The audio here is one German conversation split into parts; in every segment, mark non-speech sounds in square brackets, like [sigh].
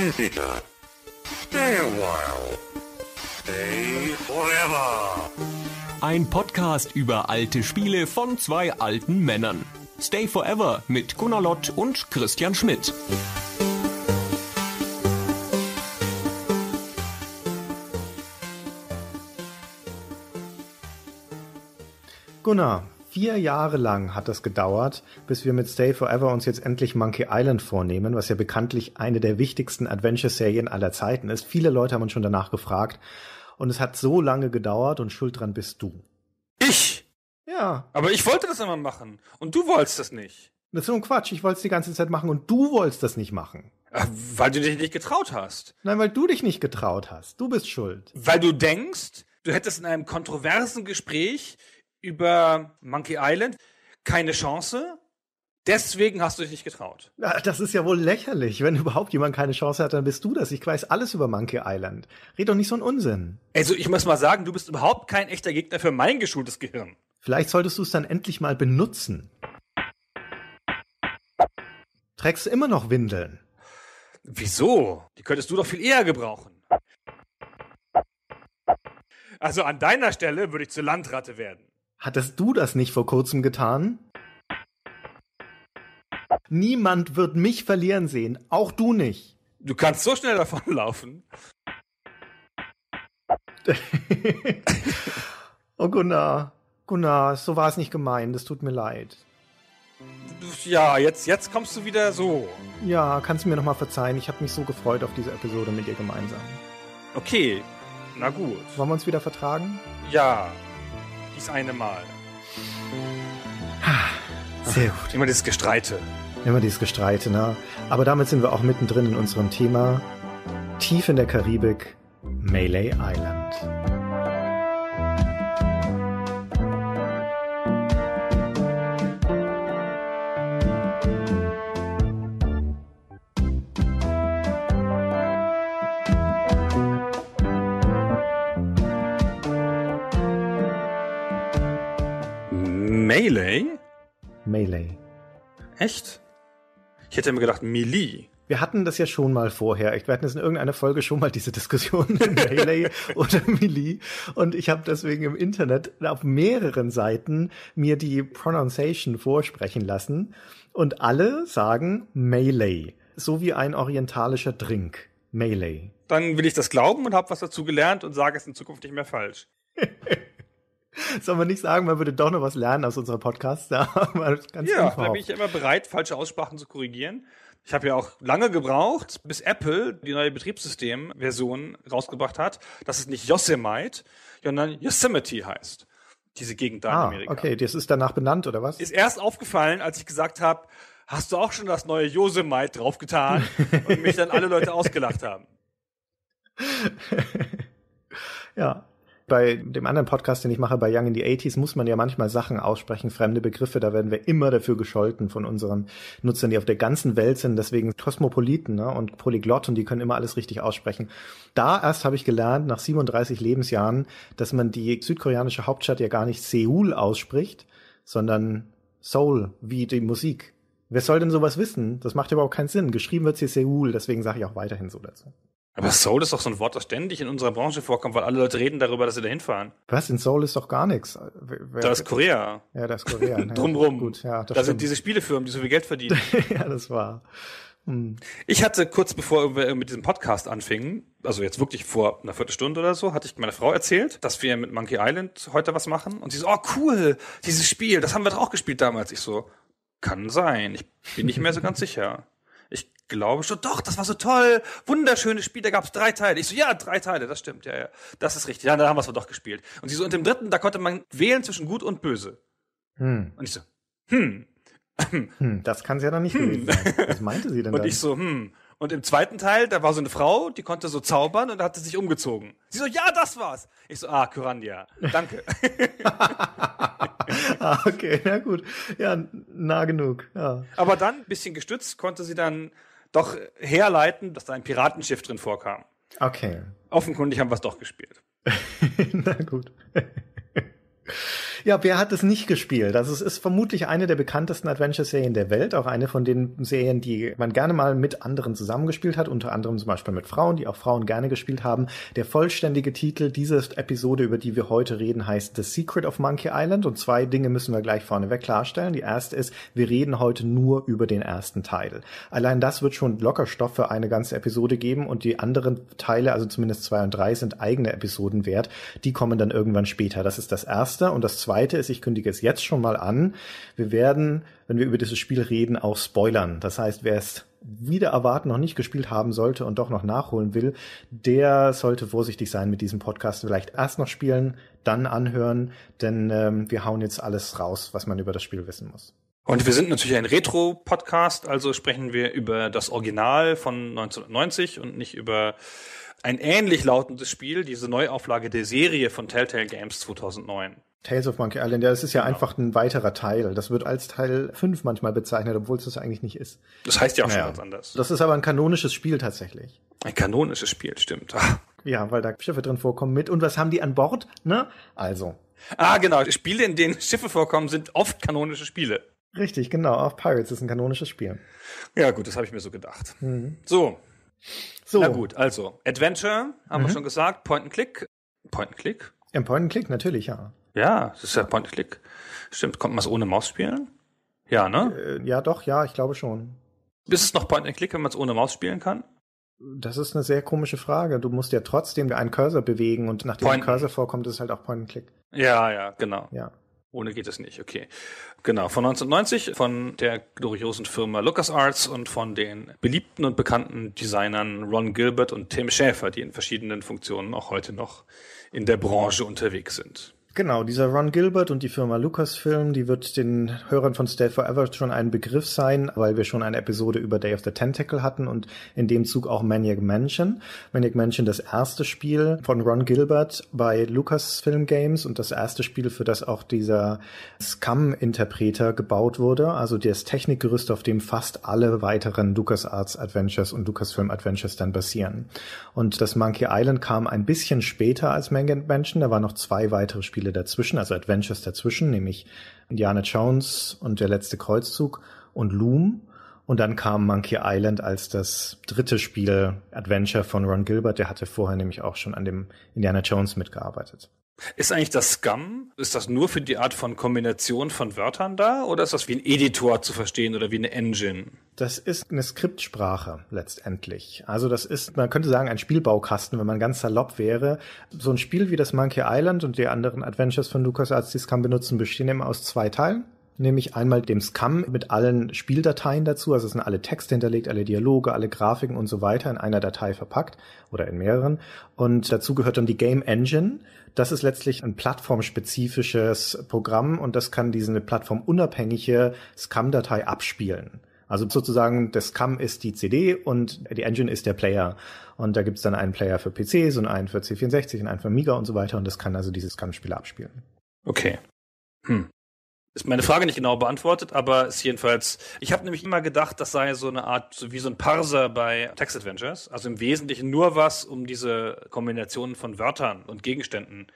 visitor. Stay a while. Stay forever. Ein Podcast über alte Spiele von zwei alten Männern. Stay Forever mit Gunnar Lott und Christian Schmidt. Gunnar, Vier Jahre lang hat das gedauert, bis wir mit Stay Forever uns jetzt endlich Monkey Island vornehmen, was ja bekanntlich eine der wichtigsten Adventure-Serien aller Zeiten ist. Viele Leute haben uns schon danach gefragt. Und es hat so lange gedauert und schuld dran bist du. Ich? Ja. Aber ich wollte das immer machen. Und du wolltest das nicht. Das ist so ein Quatsch. Ich wollte es die ganze Zeit machen und du wolltest das nicht machen. Weil du dich nicht getraut hast. Nein, weil du dich nicht getraut hast. Du bist schuld. Weil du denkst, du hättest in einem kontroversen Gespräch über Monkey Island. Keine Chance. Deswegen hast du dich nicht getraut. das ist ja wohl lächerlich. Wenn überhaupt jemand keine Chance hat, dann bist du das. Ich weiß alles über Monkey Island. Red doch nicht so einen Unsinn. Also ich muss mal sagen, du bist überhaupt kein echter Gegner für mein geschultes Gehirn. Vielleicht solltest du es dann endlich mal benutzen. Trägst du immer noch Windeln? Wieso? Die könntest du doch viel eher gebrauchen. Also an deiner Stelle würde ich zur Landratte werden. Hattest du das nicht vor kurzem getan? Niemand wird mich verlieren sehen, auch du nicht. Du kannst so schnell davonlaufen. [laughs] [laughs] oh Gunnar, Gunnar, so war es nicht gemeint, es tut mir leid. Ja, jetzt, jetzt kommst du wieder so. Ja, kannst du mir nochmal verzeihen, ich habe mich so gefreut auf diese Episode mit dir gemeinsam. Okay, na gut. Wollen wir uns wieder vertragen? Ja dies eine Mal. Ah, sehr gut. Immer dieses Gestreite. Immer dieses Gestreite, ne? Aber damit sind wir auch mittendrin in unserem Thema. Tief in der Karibik, Melee Island. Melee. Echt? Ich hätte mir gedacht, Melee. Wir hatten das ja schon mal vorher. Wir hatten jetzt in irgendeiner Folge schon mal diese Diskussion [laughs] Melee oder Melee. Und ich habe deswegen im Internet auf mehreren Seiten mir die Pronunciation vorsprechen lassen. Und alle sagen Melee. So wie ein orientalischer Drink. Melee. Dann will ich das glauben und habe was dazu gelernt und sage es in Zukunft nicht mehr falsch. [laughs] [laughs] Soll man nicht sagen, man würde doch noch was lernen aus unserem Podcast. Ja, [laughs] ja da bin ich ja immer bereit, falsche Aussprachen zu korrigieren. Ich habe ja auch lange gebraucht, bis Apple die neue Betriebssystem-Version rausgebracht hat, dass es nicht Yosemite, sondern Yosemite heißt. Diese Gegend da ah, in Amerika. Okay, das ist danach benannt, oder was? Ist erst aufgefallen, als ich gesagt habe, hast du auch schon das neue Yosemite draufgetan und mich dann alle Leute [laughs] ausgelacht haben. ja, bei dem anderen Podcast, den ich mache, bei Young in the 80s, muss man ja manchmal Sachen aussprechen, fremde Begriffe. Da werden wir immer dafür gescholten von unseren Nutzern, die auf der ganzen Welt sind. Deswegen Kosmopoliten ne, und Polyglotten, die können immer alles richtig aussprechen. Da erst habe ich gelernt, nach 37 Lebensjahren, dass man die südkoreanische Hauptstadt ja gar nicht Seoul ausspricht, sondern Seoul, wie die Musik. Wer soll denn sowas wissen? Das macht überhaupt keinen Sinn. Geschrieben wird sie Seoul, deswegen sage ich auch weiterhin so dazu. Aber Soul ist doch so ein Wort, das ständig in unserer Branche vorkommt, weil alle Leute reden darüber, dass sie da hinfahren. Was? In Soul ist doch gar nichts. da ist Korea. Ja, da ist Korea. [laughs] Ne? Drumrum. Gut, ja, das da stimmt. sind diese Spielefirmen, die so viel Geld verdienen. [laughs] ja, das war. Hm. Ich hatte kurz bevor wir mit diesem Podcast anfingen, also jetzt wirklich vor einer Viertelstunde oder so, hatte ich meiner Frau erzählt, dass wir mit Monkey Island heute was machen. Und sie so, oh cool, dieses Spiel, das haben wir doch auch gespielt damals. Ich so, kann sein. Ich bin nicht mehr so ganz sicher. Ich glaube schon, doch, das war so toll. Wunderschönes Spiel, da gab es drei Teile. Ich so, ja, drei Teile, das stimmt, ja, ja. Das ist richtig. Ja, da haben wir es doch gespielt. Und sie so, und im dritten, da konnte man wählen zwischen gut und böse. Hm. Und ich so, hm. hm das kann sie ja dann nicht hm. gewesen sein. Was meinte sie denn da? [laughs] Und dann? ich so, hm. Und im zweiten Teil, da war so eine Frau, die konnte so zaubern und hatte sich umgezogen. Sie so, ja, das war's. Ich so, ah, Kyrandia, danke. [laughs] ah, okay, na gut. Ja, nah genug. Ja. Aber dann, bisschen gestützt, konnte sie dann doch herleiten, dass da ein Piratenschiff drin vorkam. Okay. Offenkundig haben wir es doch gespielt. [laughs] na gut. Ja, wer hat es nicht gespielt? Also es ist vermutlich eine der bekanntesten Adventure-Serien der Welt, auch eine von den Serien, die man gerne mal mit anderen zusammengespielt hat, unter anderem zum Beispiel mit Frauen, die auch Frauen gerne gespielt haben. Der vollständige Titel dieser Episode, über die wir heute reden, heißt The Secret of Monkey Island und zwei Dinge müssen wir gleich vorneweg klarstellen. Die erste ist, wir reden heute nur über den ersten Teil. Allein das wird schon locker Stoff für eine ganze Episode geben und die anderen Teile, also zumindest zwei und drei, sind eigene Episoden wert. Die kommen dann irgendwann später. Das ist das erste und das zweite zweite ist, ich kündige es jetzt schon mal an, wir werden, wenn wir über dieses Spiel reden, auch spoilern. Das heißt, wer es wieder erwarten noch nicht gespielt haben sollte und doch noch nachholen will, der sollte vorsichtig sein mit diesem Podcast. Vielleicht erst noch spielen, dann anhören, denn ähm, wir hauen jetzt alles raus, was man über das Spiel wissen muss. Und wir sind natürlich ein Retro-Podcast, also sprechen wir über das Original von 1990 und nicht über ein ähnlich lautendes Spiel, diese Neuauflage der Serie von Telltale Games 2009. Tales of Monkey Island, ja, das ist ja, ja genau. einfach ein weiterer Teil. Das wird als Teil 5 manchmal bezeichnet, obwohl es das eigentlich nicht ist. Das heißt ja auch naja. schon ganz anders. Das ist aber ein kanonisches Spiel tatsächlich. Ein kanonisches Spiel, stimmt. Ah. ja, weil da Schiffe drin vorkommen mit. Und was haben die an Bord? Ne? Also. Ah, genau. Spiele, in denen Schiffe vorkommen, sind oft kanonische Spiele. Richtig, genau. Auch Pirates ist ein kanonisches Spiel. Ja, gut, das habe ich mir so gedacht. Mhm. So. So. Na gut, also Adventure, haben mhm. wir schon gesagt, Point and Click. Point and Click? Im Point and Click, natürlich, ja. Ja, das ist ja Point-and-Click. Stimmt, konnte man es ohne Maus spielen? Ja, ne? Äh, ja, doch, ja, ich glaube schon. Ist es noch Point-and-Click, wenn man es ohne Maus spielen kann? Das ist eine sehr komische Frage. Du musst ja trotzdem einen Cursor bewegen und nachdem Point ein Cursor vorkommt, ist es halt auch Point-and-Click. Ja, ja, genau. Ja. Ohne geht es nicht, okay. Genau, von 1990, von der gloriosen Firma LucasArts und von den beliebten und bekannten Designern Ron Gilbert und Tim Schäfer, die in verschiedenen Funktionen auch heute noch in der Branche unterwegs sind. Genau, dieser Ron Gilbert und die Firma Lucasfilm, die wird den Hörern von Stay Forever schon ein Begriff sein, weil wir schon eine Episode über Day of the Tentacle hatten und in dem Zug auch Maniac Mansion. Maniac Mansion, das erste Spiel von Ron Gilbert bei Lucasfilm Games und das erste Spiel, für das auch dieser Scum-Interpreter gebaut wurde, also das Technikgerüst, auf dem fast alle weiteren LucasArts Adventures und Lucasfilm Adventures dann basieren. Und das Monkey Island kam ein bisschen später als Maniac Mansion, da waren noch zwei weitere Spiele Spiele dazwischen, also Adventures dazwischen, nämlich Indiana Jones und der letzte Kreuzzug und Loom. Und dann kam Monkey Island als das dritte Spiel Adventure von Ron Gilbert. Der hatte vorher nämlich auch schon an dem Indiana Jones mitgearbeitet. Ist eigentlich das Scum, ist das nur für die Art von Kombination von Wörtern da oder ist das wie ein Editor zu verstehen oder wie eine Engine? Das ist eine Skriptsprache letztendlich. Also das ist, man könnte sagen, ein Spielbaukasten, wenn man ganz salopp wäre. So ein Spiel wie das Monkey Island und die anderen Adventures von LucasArts, die Scum benutzen, bestehen eben aus zwei Teilen nämlich einmal dem Scam mit allen Spieldateien dazu, also es sind alle Texte hinterlegt, alle Dialoge, alle Grafiken und so weiter in einer Datei verpackt oder in mehreren. Und dazu gehört dann die Game Engine. Das ist letztlich ein plattformspezifisches Programm und das kann diese plattformunabhängige Scam-Datei abspielen. Also sozusagen, das Scam ist die CD und die Engine ist der Player. Und da gibt es dann einen Player für PCs und einen für C64 und einen für Amiga und so weiter. Und das kann also dieses scam spiel abspielen. Okay. Hm ist meine Frage nicht genau beantwortet, aber ist jedenfalls. Ich habe nämlich immer gedacht, das sei so eine Art so wie so ein Parser bei Text Adventures. Also im Wesentlichen nur was, um diese Kombinationen von Wörtern und Gegenständen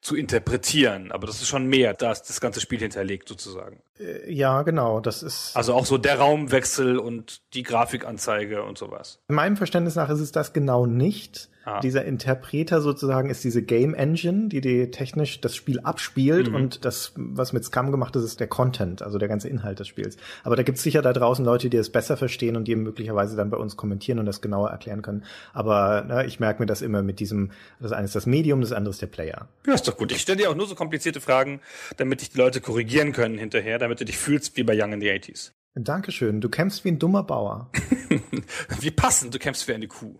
zu interpretieren. Aber das ist schon mehr, da ist das ganze Spiel hinterlegt sozusagen. Äh, ja, genau. Das ist. Also auch so der Raumwechsel und die Grafikanzeige und sowas. In Meinem Verständnis nach ist es das genau nicht Ah. Dieser Interpreter sozusagen ist diese Game Engine, die die technisch das Spiel abspielt mhm. und das, was mit Scum gemacht ist, ist der Content, also der ganze Inhalt des Spiels. Aber da gibt es sicher da draußen Leute, die es besser verstehen und die möglicherweise dann bei uns kommentieren und das genauer erklären können. Aber na, ne, ich merke mir das immer mit diesem, das eine ist das Medium, das andere ist der Player. Ja, ist doch gut. Ich stelle dir auch nur so komplizierte Fragen, damit dich die Leute korrigieren können hinterher, damit du dich fühlst wie bei Young in the 80s. Dankeschön. Du kämpfst wie ein dummer Bauer. [laughs] wie passend, du kämpfst wie eine Kuh.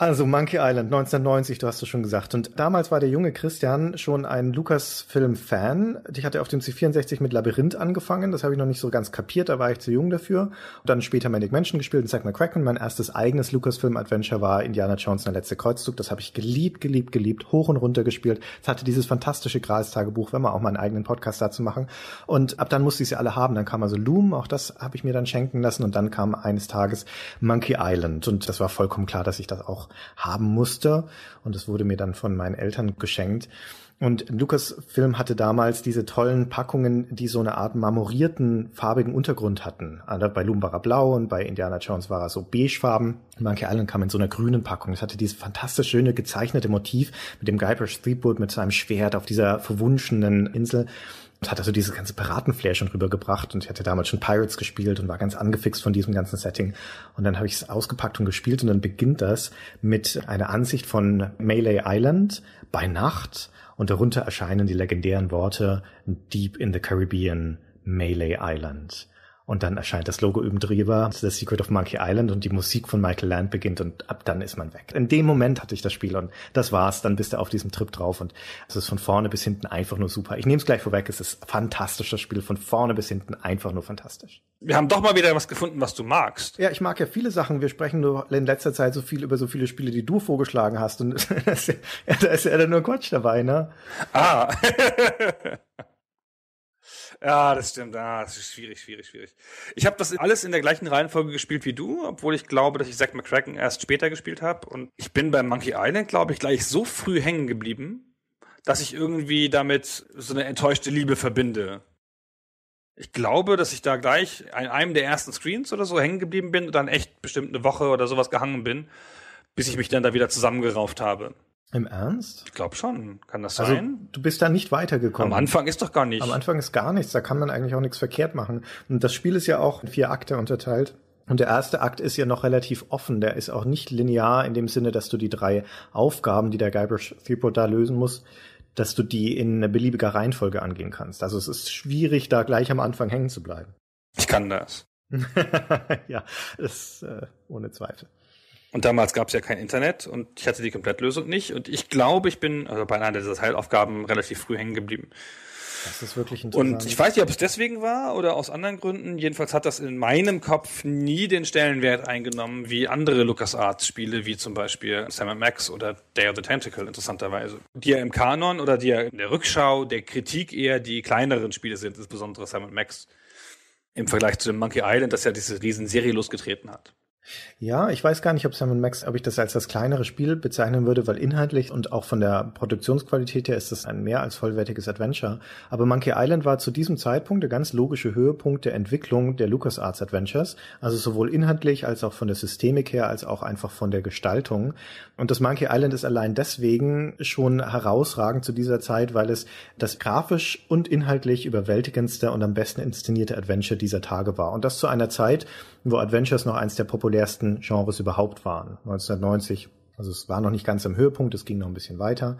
Also Monkey Island 1990, du hast es schon gesagt. Und damals war der junge Christian schon ein Lucasfilm-Fan. Ich hatte auf dem C64 mit Labyrinth angefangen. Das habe ich noch nicht so ganz kapiert, da war ich zu jung dafür. Und dann später Manic Mansion gespielt und Zack McCracken. Mein erstes eigenes Lucasfilm-Adventure war Indiana Jones, der letzte Kreuzzug. Das habe ich geliebt, geliebt, geliebt, hoch und runter gespielt. Es hatte dieses fantastische grals wenn man auch mal einen eigenen Podcast dazu machen. Und ab dann musste ich sie alle haben. Dann kam also Loom, auch das habe ich mir dann schenken lassen. Und dann kam eines Tages Monkey Island. Und das war vollkommen klar, dass ich das auch haben musste. Und es wurde mir dann von meinen Eltern geschenkt. Und Lucasfilm hatte damals diese tollen Packungen, die so eine Art marmorierten, farbigen Untergrund hatten. Also bei Lumbara Blau und bei Indiana Jones war er so beigefarben. Monkey Island kam in so einer grünen Packung. Es hatte dieses fantastisch schöne gezeichnete Motiv mit dem Guybrush Threepwood mit seinem Schwert auf dieser verwunschenen Insel und hat also dieses ganze Piratenflair schon rübergebracht und ich hatte damals schon Pirates gespielt und war ganz angefixt von diesem ganzen Setting. Und dann habe ich es ausgepackt und gespielt und dann beginnt das mit einer Ansicht von Melee Island bei Nacht und darunter erscheinen die legendären Worte Deep in the Caribbean, Melee Island. Und dann erscheint das Logo oben drüber, The Secret of Monkey Island und die Musik von Michael Land beginnt und ab dann ist man weg. In dem Moment hatte ich das Spiel und das war's. Dann bist du auf diesem Trip drauf und es ist von vorne bis hinten einfach nur super. Ich nehme es gleich vorweg, es ist fantastisch, das Spiel von vorne bis hinten einfach nur fantastisch. Wir haben doch mal wieder was gefunden, was du magst. Ja, ich mag ja viele Sachen. Wir sprechen nur in letzter Zeit so viel über so viele Spiele, die du vorgeschlagen hast und [laughs] da ist ja, da ist ja nur Quatsch dabei, ne? Ah. [laughs] Ja, das stimmt. Ah, das ist schwierig, schwierig, schwierig. Ich habe das alles in der gleichen Reihenfolge gespielt wie du, obwohl ich glaube, dass ich Zack McCracken erst später gespielt habe. Und ich bin bei Monkey Island, glaube ich, gleich so früh hängen geblieben, dass ich irgendwie damit so eine enttäuschte Liebe verbinde. Ich glaube, dass ich da gleich an einem der ersten Screens oder so hängen geblieben bin und dann echt bestimmt eine Woche oder sowas gehangen bin, bis ich mich dann da wieder zusammengerauft habe. Im Ernst? Ich glaube schon. Kann das also, sein? Du bist da nicht weitergekommen. Am Anfang ist doch gar nichts. Am Anfang ist gar nichts. Da kann man eigentlich auch nichts verkehrt machen. Und das Spiel ist ja auch in vier Akte unterteilt. Und der erste Akt ist ja noch relativ offen. Der ist auch nicht linear in dem Sinne, dass du die drei Aufgaben, die der Guybrush Threepwood da lösen muss, dass du die in eine beliebiger Reihenfolge angehen kannst. Also es ist schwierig, da gleich am Anfang hängen zu bleiben. Ich kann das. [laughs] ja, das äh, ohne Zweifel. Und damals gab es ja kein Internet und ich hatte die Komplettlösung nicht. Und ich glaube, ich bin also bei einer dieser Teilaufgaben relativ früh hängen geblieben. Das ist wirklich interessant. Und ich weiß nicht, ob es deswegen war oder aus anderen Gründen. Jedenfalls hat das in meinem Kopf nie den Stellenwert eingenommen wie andere LucasArts-Spiele, wie zum Beispiel Sam Max oder Day of the Tentacle, interessanterweise. Die ja im Kanon oder die ja in der Rückschau der Kritik eher die kleineren Spiele sind, insbesondere Sam Max. Im Vergleich zu dem Monkey Island, das ja diese riesen Serie losgetreten hat. Ja, ich weiß gar nicht, ob Sam Max, ob ich das als das kleinere Spiel bezeichnen würde, weil inhaltlich und auch von der Produktionsqualität her ist es ein mehr als vollwertiges Adventure. Aber Monkey Island war zu diesem Zeitpunkt der ganz logische Höhepunkt der Entwicklung der LucasArts Adventures. Also sowohl inhaltlich als auch von der Systemik her, als auch einfach von der Gestaltung. Und das Monkey Island ist allein deswegen schon herausragend zu dieser Zeit, weil es das grafisch und inhaltlich überwältigendste und am besten inszenierte Adventure dieser Tage war. Und das zu einer Zeit, wo Adventures noch eins der populärsten Genres überhaupt waren. 1990, also es war noch nicht ganz am Höhepunkt, es ging noch ein bisschen weiter.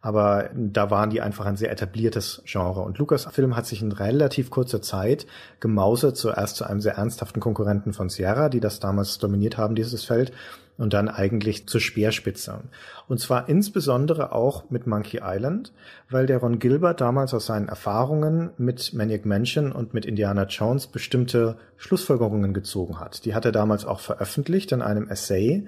Aber da waren die einfach ein sehr etabliertes Genre. Und Lucasfilm hat sich in relativ kurzer Zeit gemausert, zuerst zu einem sehr ernsthaften Konkurrenten von Sierra, die das damals dominiert haben, dieses Feld, und dann eigentlich zur Speerspitze. Und zwar insbesondere auch mit Monkey Island, weil der Ron Gilbert damals aus seinen Erfahrungen mit Maniac Mansion und mit Indiana Jones bestimmte Schlussfolgerungen gezogen hat. Die hat er damals auch veröffentlicht in einem Essay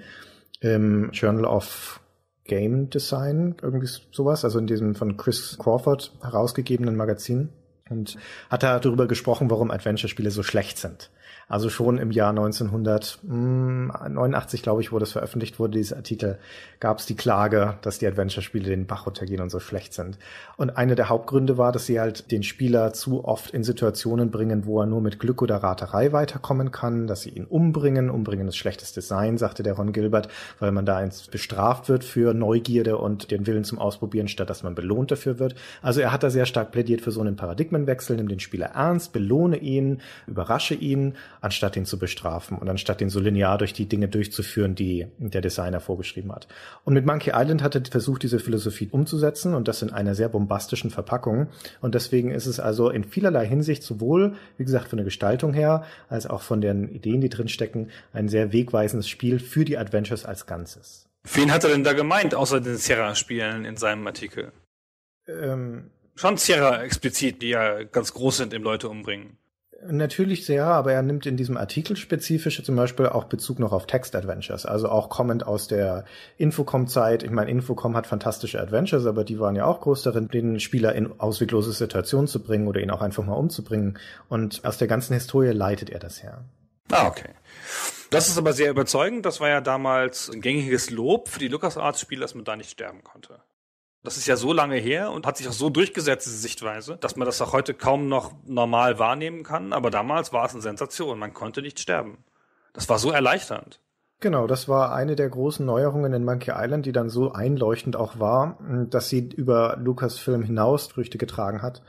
im Journal of Game Design, irgendwie sowas, also in diesem von Chris Crawford herausgegebenen Magazin und hat darüber gesprochen, warum Adventure-Spiele so schlecht sind. Also schon im Jahr 1989, hm, glaube ich, wo das veröffentlicht wurde, dieser Artikel, gab es die Klage, dass die Adventure-Spiele den Bach runtergehen und so schlecht sind. Und eine der Hauptgründe war, dass sie halt den Spieler zu oft in Situationen bringen, wo er nur mit Glück oder Raterei weiterkommen kann, dass sie ihn umbringen. Umbringen ist schlechtes Design, sagte der Ron Gilbert, weil man da bestraft wird für Neugierde und den Willen zum Ausprobieren, statt dass man belohnt dafür wird. Also er hat da sehr stark plädiert für so einen Paradigmenwechsel, nimm den Spieler ernst, belohne ihn, überrasche ihn, anstatt ihn zu bestrafen und anstatt ihn so linear durch die Dinge durchzuführen, die der Designer vorgeschrieben hat. Und mit Monkey Island hat er versucht, diese Philosophie umzusetzen und das in einer sehr bombastischen Verpackung. Und deswegen ist es also in vielerlei Hinsicht sowohl, wie gesagt, von der Gestaltung her, als auch von den Ideen, die drinstecken, ein sehr wegweisendes Spiel für die Adventures als Ganzes. Wen hat er denn da gemeint, außer den Sierra-Spielen in seinem Artikel? Ähm, Schon Sierra explizit, die ja ganz groß sind im Leute umbringen. Natürlich sehr, aber er nimmt in diesem Artikel spezifisch zum Beispiel auch Bezug noch auf Text-Adventures, also auch kommend aus der Infocom-Zeit. Ich meine, Infocom hat fantastische Adventures, aber die waren ja auch groß darin, den Spieler in ausweglose Situationen zu bringen oder ihn auch einfach mal umzubringen. Und aus der ganzen Historie leitet er das her. Ah, okay. Das ist aber sehr überzeugend. Das war ja damals ein gängiges Lob für die LucasArts-Spiele, dass man da nicht sterben konnte. Das ist ja so lange her und hat sich auch so durchgesetzt, diese Sichtweise, dass man das auch heute kaum noch normal wahrnehmen kann. Aber damals war es eine Sensation. Man konnte nicht sterben. Das war so erleichternd. Genau, das war eine der großen Neuerungen in Monkey Island, die dann so einleuchtend auch war, dass sie über Lucasfilm hinaus Früchte getragen hat.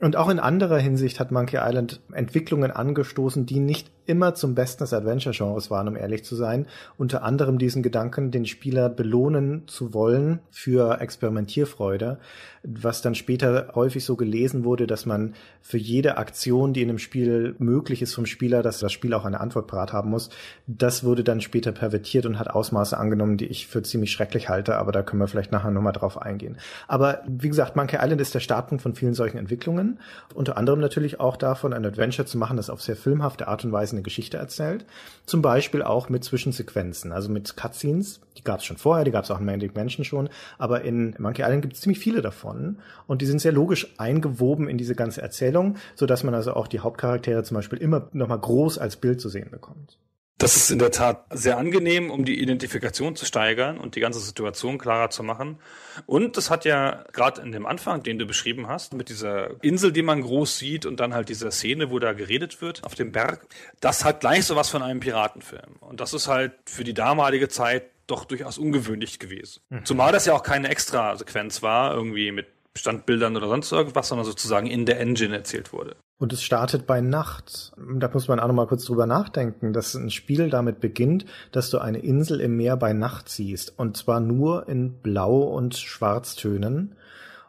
Und auch in anderer Hinsicht hat Monkey Island Entwicklungen angestoßen, die nicht immer zum Besten des Adventure-Genres waren, um ehrlich zu sein. Unter anderem diesen Gedanken, den Spieler belohnen zu wollen für Experimentierfreude, was dann später häufig so gelesen wurde, dass man für jede Aktion, die in einem Spiel möglich ist vom Spieler, dass das Spiel auch eine Antwort parat haben muss. Das wurde dann später pervertiert und hat Ausmaße angenommen, die ich für ziemlich schrecklich halte, aber da können wir vielleicht nachher nochmal drauf eingehen. Aber wie gesagt, Monkey Island ist der Startpunkt von vielen solchen Entwicklungen. Unter anderem natürlich auch davon, ein Adventure zu machen, das auf sehr filmhafte Art und Weise eine Geschichte erzählt. Zum Beispiel auch mit Zwischensequenzen, also mit Cutscenes. Die gab es schon vorher, die gab es auch in Magic Mansion schon, aber in Monkey Island gibt es ziemlich viele davon und die sind sehr logisch eingewoben in diese ganze Erzählung, so man also auch die Hauptcharaktere zum Beispiel immer noch groß als Bild zu sehen bekommt. Das ist in der Tat sehr angenehm, um die Identifikation zu steigern und die ganze Situation klarer zu machen. Und das hat ja gerade in dem Anfang, den du beschrieben hast, mit dieser Insel, die man groß sieht und dann halt dieser Szene, wo da geredet wird auf dem Berg, das hat gleich so was von einem Piratenfilm. Und das ist halt für die damalige Zeit doch durchaus ungewöhnlich gewesen. Mhm. Zumal das ja auch keine Extra-Sequenz war, irgendwie mit Standbildern oder sonst irgendwas, sondern sozusagen in der Engine erzählt wurde. Und es startet bei Nacht. Da muss man auch noch mal kurz drüber nachdenken, dass ein Spiel damit beginnt, dass du eine Insel im Meer bei Nacht siehst. Und zwar nur in Blau- und Schwarztönen.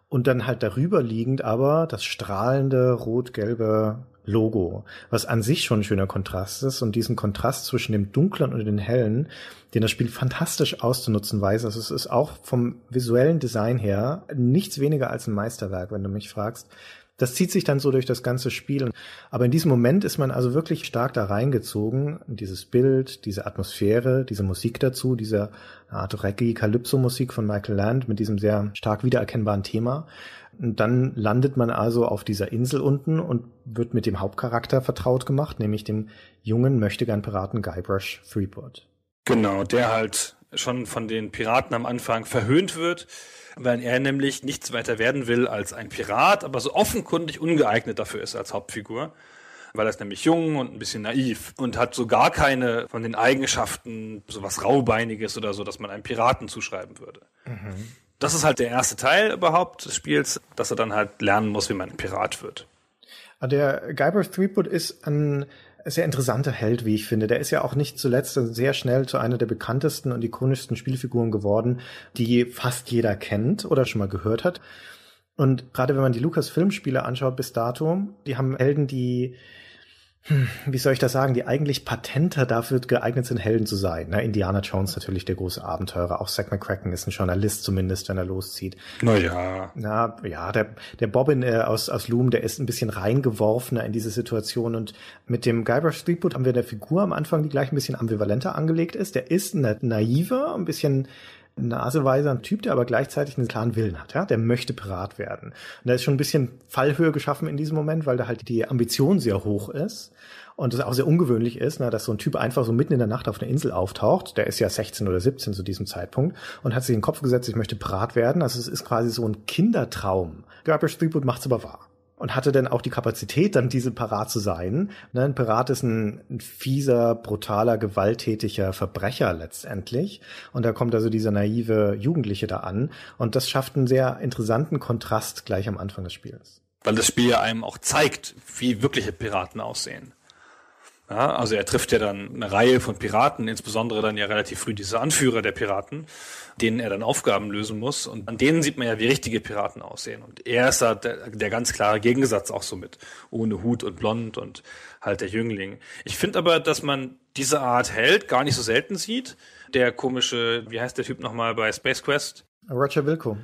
Und dann halt darüber liegend aber das strahlende rot-gelbe Logo, was an sich schon ein schöner Kontrast ist und diesen Kontrast zwischen dem Dunklen und dem Hellen, den das Spiel fantastisch auszunutzen weiß. Also es ist auch vom visuellen Design her nichts weniger als ein Meisterwerk, wenn du mich fragst. Das zieht sich dann so durch das ganze Spiel. Aber in diesem Moment ist man also wirklich stark da reingezogen. Dieses Bild, diese Atmosphäre, diese Musik dazu, diese Art Reggae-Calypso-Musik von Michael Land mit diesem sehr stark wiedererkennbaren Thema. Und dann landet man also auf dieser Insel unten und wird mit dem Hauptcharakter vertraut gemacht, nämlich dem jungen Möchtegern-Piraten Guybrush Freeport. Genau, der halt schon von den Piraten am Anfang verhöhnt wird, weil er nämlich nichts weiter werden will als ein Pirat, aber so offenkundig ungeeignet dafür ist als Hauptfigur weil er ist nämlich jung und ein bisschen naiv und hat so gar keine von den Eigenschaften, so was Raubeiniges oder so, dass man einem Piraten zuschreiben würde. Mhm das ist halt der erste Teil überhaupt des Spiels, dass er dann halt lernen muss, wie man Pirat wird. Also der Guybrush Threepwood ist ein sehr interessanter Held, wie ich finde. Der ist ja auch nicht zuletzt sehr schnell zu einer der bekanntesten und ikonischsten Spielfiguren geworden, die fast jeder kennt oder schon mal gehört hat. Und gerade wenn man die Lucas-Filmspiele anschaut bis dato, die haben Helden, die hm, wie soll ich das sagen, die eigentlich patenter dafür geeignet sind, Helden zu sein. Ne? Indiana Jones natürlich der große Abenteurer, auch Zack McCracken ist ein Journalist zumindest, wenn er loszieht. Naja. Na, ja, der, der Bobbin äh, aus, aus Loom, der ist ein bisschen reingeworfener in diese Situation und mit dem Guybrush Threepwood haben wir eine Figur am Anfang, die gleich ein bisschen ambivalenter angelegt ist. Der ist na naiver, ein bisschen naseweiser ein Typ, der aber gleichzeitig einen klaren Willen hat, ja, der möchte Pirat werden. Und da ist schon ein bisschen Fallhöhe geschaffen in diesem Moment, weil da halt die Ambition sehr hoch ist und das auch sehr ungewöhnlich ist, na, dass so ein Typ einfach so mitten in der Nacht auf einer Insel auftaucht, der ist ja 16 oder 17 zu diesem Zeitpunkt und hat sich in den Kopf gesetzt, ich möchte Pirat werden. Also es ist quasi so ein Kindertraum. Garbage Gabriel Threepwood macht's aber wahr und hatte dann auch die Kapazität, dann diese Parat zu sein. Ne, ein Pirat ist ein, ein, fieser, brutaler, gewalttätiger Verbrecher letztendlich. Und da kommt also dieser naive Jugendliche da an. Und das schafft einen sehr interessanten Kontrast gleich am Anfang des Spiels. Weil das Spiel ja einem auch zeigt, wie wirkliche Piraten aussehen. Ja, also er trifft ja dann eine Reihe von Piraten, insbesondere dann ja relativ früh diese Anführer der Piraten, denen er dann Aufgaben lösen muss. Und an denen sieht man ja, wie richtige Piraten aussehen. Und er ist da der, der ganz klare Gegensatz auch so mit, ohne Hut und blond und halt der Jüngling. Ich finde aber, dass man diese Art Held gar nicht so selten sieht. Der komische, wie heißt der Typ nochmal bei Space Quest? Roger Wilco.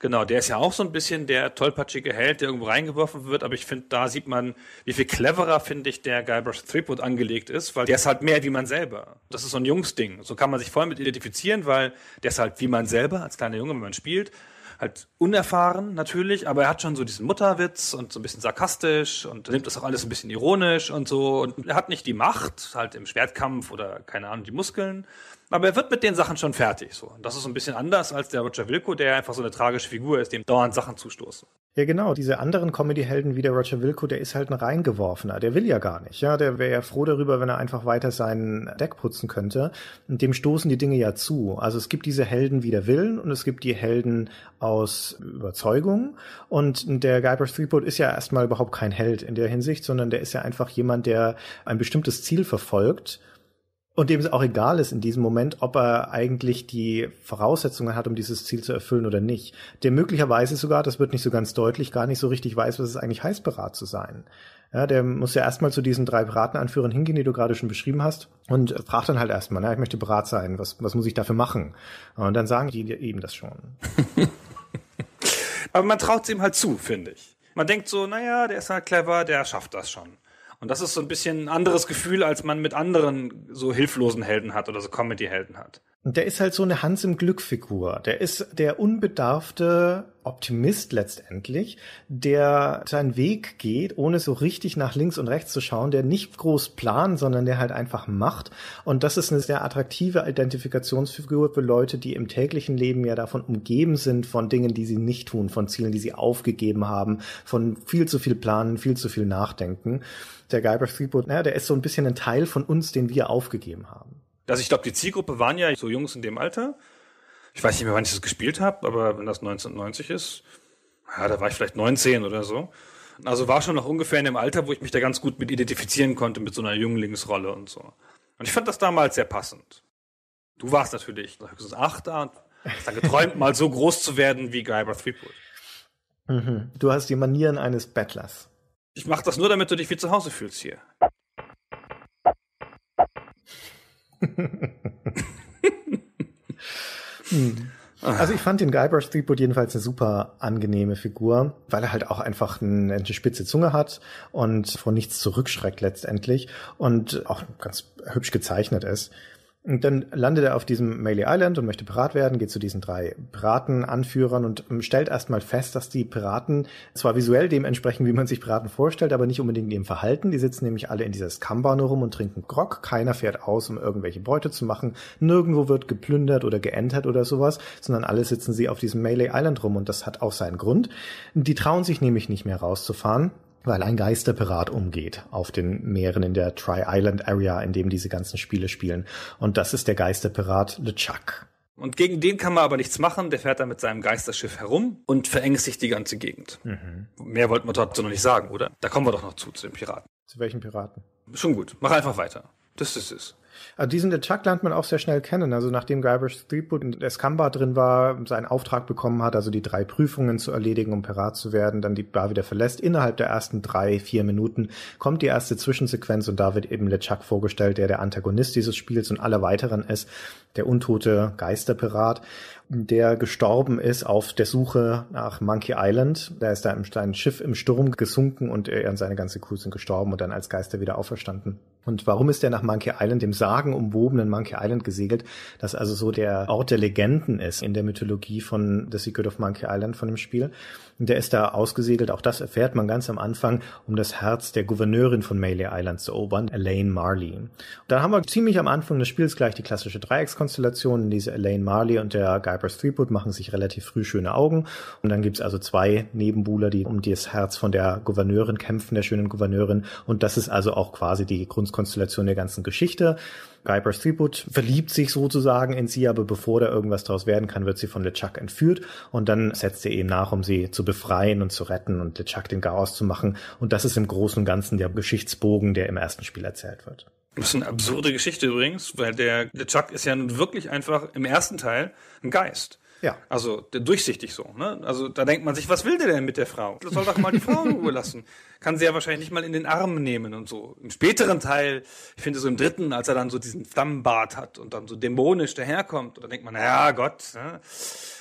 Genau, der ist ja auch so ein bisschen der tollpatschige Held, der irgendwo reingeworfen wird, aber ich finde, da sieht man, wie viel cleverer, finde ich, der Guybrush Threepwood angelegt ist, weil der ist halt mehr wie man selber. Das ist so ein Jungsding. So kann man sich voll mit identifizieren, weil der ist halt wie man selber, als kleiner Junge, wenn man spielt. Halt unerfahren natürlich, aber er hat schon so diesen Mutterwitz und so ein bisschen sarkastisch und nimmt das auch alles ein bisschen ironisch und so. Und er hat nicht die Macht, halt im Schwertkampf oder keine Ahnung, die Muskeln, aber er wird mit den Sachen schon fertig. So. Und das ist so ein bisschen anders als der Roger Wilco, der einfach so eine tragische Figur ist, dem dauernd Sachen zustoßen. Ja, genau. Diese anderen Comedy-Helden wie der Roger Wilco, der ist halt ein Reingeworfener. Der will ja gar nicht. Ja, der wäre ja froh darüber, wenn er einfach weiter sein Deck putzen könnte. Und dem stoßen die Dinge ja zu. Also es gibt diese Helden wie der Willen und es gibt die Helden aus Überzeugung. Und der Guybrush Threepwood ist ja erstmal überhaupt kein Held in der Hinsicht, sondern der ist ja einfach jemand, der ein bestimmtes Ziel verfolgt und dem es auch egal ist in diesem Moment, ob er eigentlich die Voraussetzungen hat, um dieses Ziel zu erfüllen oder nicht. Der möglicherweise sogar, das wird nicht so ganz deutlich, gar nicht so richtig weiß, was es eigentlich heißt, berat zu sein. Ja, der muss ja erstmal zu diesen drei Piratenanführern hingehen, die du gerade schon beschrieben hast, und fragt dann halt erstmal, na, ich möchte berat sein, was, was muss ich dafür machen? Und dann sagen die eben das schon. [laughs] Aber man traut es ihm halt zu, finde ich. Man denkt so, naja, der ist halt clever, der schafft das schon. Und das ist so ein bisschen ein anderes Gefühl, als man mit anderen so hilflosen Helden hat oder so Comedy-Helden hat. Und der ist halt so eine Hans im Glück-Figur. Der ist der unbedarfte Optimist letztendlich, der seinen Weg geht, ohne so richtig nach links und rechts zu schauen, der nicht groß plant, sondern der halt einfach macht. Und das ist eine sehr attraktive Identifikationsfigur für Leute, die im täglichen Leben ja davon umgeben sind, von Dingen, die sie nicht tun, von Zielen, die sie aufgegeben haben, von viel zu viel planen, viel zu viel nachdenken. Der Guybrush Threepwood, naja, der ist so ein bisschen ein Teil von uns, den wir aufgegeben haben. Also ich glaube, die Zielgruppe waren ja so Jungs in dem Alter. Ich weiß nicht mehr, wann ich das gespielt habe, aber wenn das 1990 ist, ja, da war ich vielleicht 19 oder so. Also war schon noch ungefähr in dem Alter, wo ich mich da ganz gut mit identifizieren konnte, mit so einer Jünglingsrolle und so. Und ich fand das damals sehr passend. Du warst natürlich höchstens da und hast dann geträumt, mal so groß zu werden wie Guybrush Threepwood. Mhm. Du hast die Manieren eines Bettlers. Ich mache das nur, damit du dich wie zu Hause fühlst hier. Hm. Also ich fand den Guybrush Threepwood jedenfalls eine super angenehme Figur, weil er halt auch einfach eine spitze Zunge hat und vor nichts zurückschreckt letztendlich und auch ganz hübsch gezeichnet ist. Und dann landet er auf diesem Melee Island und möchte Pirat werden, geht zu diesen drei Piratenanführern und ähm, stellt erstmal fest, dass die Piraten zwar visuell dementsprechend, wie man sich Piraten vorstellt, aber nicht unbedingt dem Verhalten. Die sitzen nämlich alle in dieser nur rum und trinken Grog. Keiner fährt aus, um irgendwelche Beute zu machen. Nirgendwo wird geplündert oder geentert oder sowas, sondern alle sitzen sie auf diesem Melee Island rum und das hat auch seinen Grund. Die trauen sich nämlich nicht mehr rauszufahren weil ein Geisterpirat umgeht auf den Meeren in der Tri-Island Area, in dem diese ganzen Spiele spielen. Und das ist der Geisterpirat LeChuck. Und gegen den kann man aber nichts machen, der fährt dann mit seinem Geisterschiff herum und verängstigt die ganze Gegend. Mhm. Mehr wollten wir dazu noch nicht sagen, oder? Da kommen wir doch noch zu, zu den Piraten. Zu welchen Piraten? Schon gut, mach einfach weiter. Das ist es. Also diesen Chuck lernt man auch sehr schnell kennen. Also nachdem Guybrush Threepwood in Escamba drin war, seinen Auftrag bekommen hat, also die drei Prüfungen zu erledigen, um Pirat zu werden, dann die Bar wieder verlässt, innerhalb der ersten drei, vier Minuten kommt die erste Zwischensequenz und da wird eben LeChuck vorgestellt, der der Antagonist dieses Spiels und aller weiteren ist, der untote Geisterpirat der gestorben ist auf der Suche nach Monkey Island. Da ist da im, sein Schiff im Sturm gesunken und er und seine ganze Crew sind gestorben und dann als Geister wieder auferstanden. Und warum ist er nach Monkey Island, dem sagenumwobenen Monkey Island, gesegelt, das also so der Ort der Legenden ist in der Mythologie von The Secret of Monkey Island, von dem Spiel? Und der ist da ausgesegelt, auch das erfährt man ganz am Anfang, um das Herz der Gouverneurin von Melee Island zu erobern, Elaine Marley. Da haben wir ziemlich am Anfang des Spiels gleich die klassische Dreieckskonstellation. Diese Elaine Marley und der Guybrush Threepwood machen sich relativ früh schöne Augen. Und dann gibt's also zwei Nebenbuhler, die um das Herz von der Gouverneurin kämpfen, der schönen Gouverneurin. Und das ist also auch quasi die Grundkonstellation der ganzen Geschichte. Piper Threepwood verliebt sich sozusagen in sie, aber bevor da irgendwas draus werden kann, wird sie von LeChuck entführt und dann setzt er eben nach, um sie zu befreien und zu retten und LeChuck den Chaos zu machen. Und das ist im Großen und Ganzen der Geschichtsbogen, der im ersten Spiel erzählt wird. Das ist eine absurde Geschichte übrigens, weil der LeChuck ist ja nun wirklich einfach im ersten Teil ein Geist. Ja. Also durchsichtig so. Ne? Also da denkt man sich, was will der denn mit der Frau? Das soll doch mal die Frau in Ruhe lassen. Kann sie ja wahrscheinlich nicht mal in den Arm nehmen und so. Im späteren Teil, ich finde so im dritten, als er dann so diesen Flammenbart hat und dann so dämonisch daherkommt, und da denkt man, ja Gott, ne?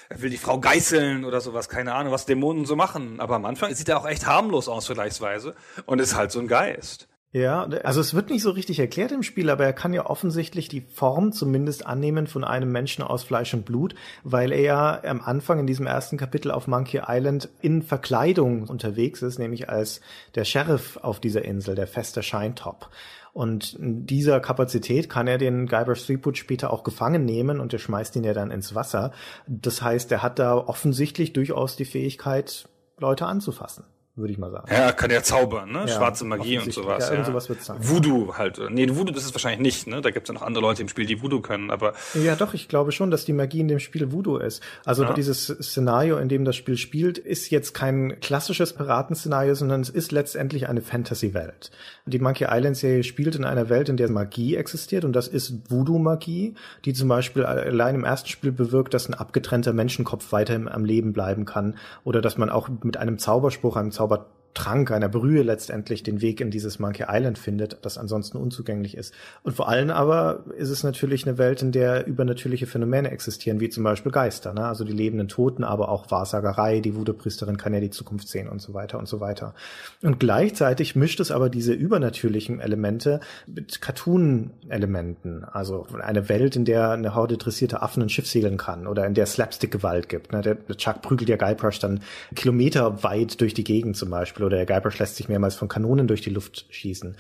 er will die Frau geißeln oder sowas, keine Ahnung, was Dämonen so machen. Aber am Anfang sieht er auch echt harmlos aus vergleichsweise und ist halt so ein Geist. Ja, also es wird nicht so richtig erklärt im Spiel, aber er kann ja offensichtlich die Form zumindest annehmen von einem Menschen aus Fleisch und Blut, weil er ja am Anfang in diesem ersten Kapitel auf Monkey Island in Verkleidung unterwegs ist, nämlich als der Sheriff auf dieser Insel, der feste Scheintop. Und in dieser Kapazität kann er den Guybrush Threepwood später auch gefangen nehmen und er schmeißt ihn ja dann ins Wasser. Das heißt, er hat da offensichtlich durchaus die Fähigkeit, Leute anzufassen würde ich mal sagen. Ja, kann ja zaubern, ne? Ja, Schwarze Magie und sowas. Ja, ja. sowas wird sein. Voodoo halt. Äh, nee, Voodoo das ist wahrscheinlich nicht, ne? Da gibt es ja noch andere Leute im Spiel, die Voodoo können, aber. Ja, doch, ich glaube schon, dass die Magie in dem Spiel Voodoo ist. Also ja. dieses Szenario, in dem das Spiel spielt, ist jetzt kein klassisches Piratenszenario, sondern es ist letztendlich eine Fantasy-Welt. Die Monkey Island-Serie spielt in einer Welt, in der Magie existiert und das ist Voodoo-Magie, die zum Beispiel allein im ersten Spiel bewirkt, dass ein abgetrennter Menschenkopf weiter am Leben bleiben kann oder dass man auch mit einem Zauberspruch, einem Zauberspruch aber Trank, einer Brühe letztendlich den Weg in dieses Monkey Island findet, das ansonsten unzugänglich ist. Und vor allem aber ist es natürlich eine Welt, in der übernatürliche Phänomene existieren, wie zum Beispiel Geister, ne? also die lebenden Toten, aber auch Wahrsagerei, die Voodoo-Priesterin kann ja die Zukunft sehen und so weiter und so weiter. Und gleichzeitig mischt es aber diese übernatürlichen Elemente mit Cartoon-Elementen, also eine Welt, in der eine Horde dressierte Affen ein Schiff segeln kann oder in der Slapstick-Gewalt gibt. Ne? der Chuck prügelt ja Guybrush dann kilometerweit durch die Gegend zum Beispiel Beispiel oder der Guybrush lässt sich mehrmals von Kanonen durch die Luft schießen.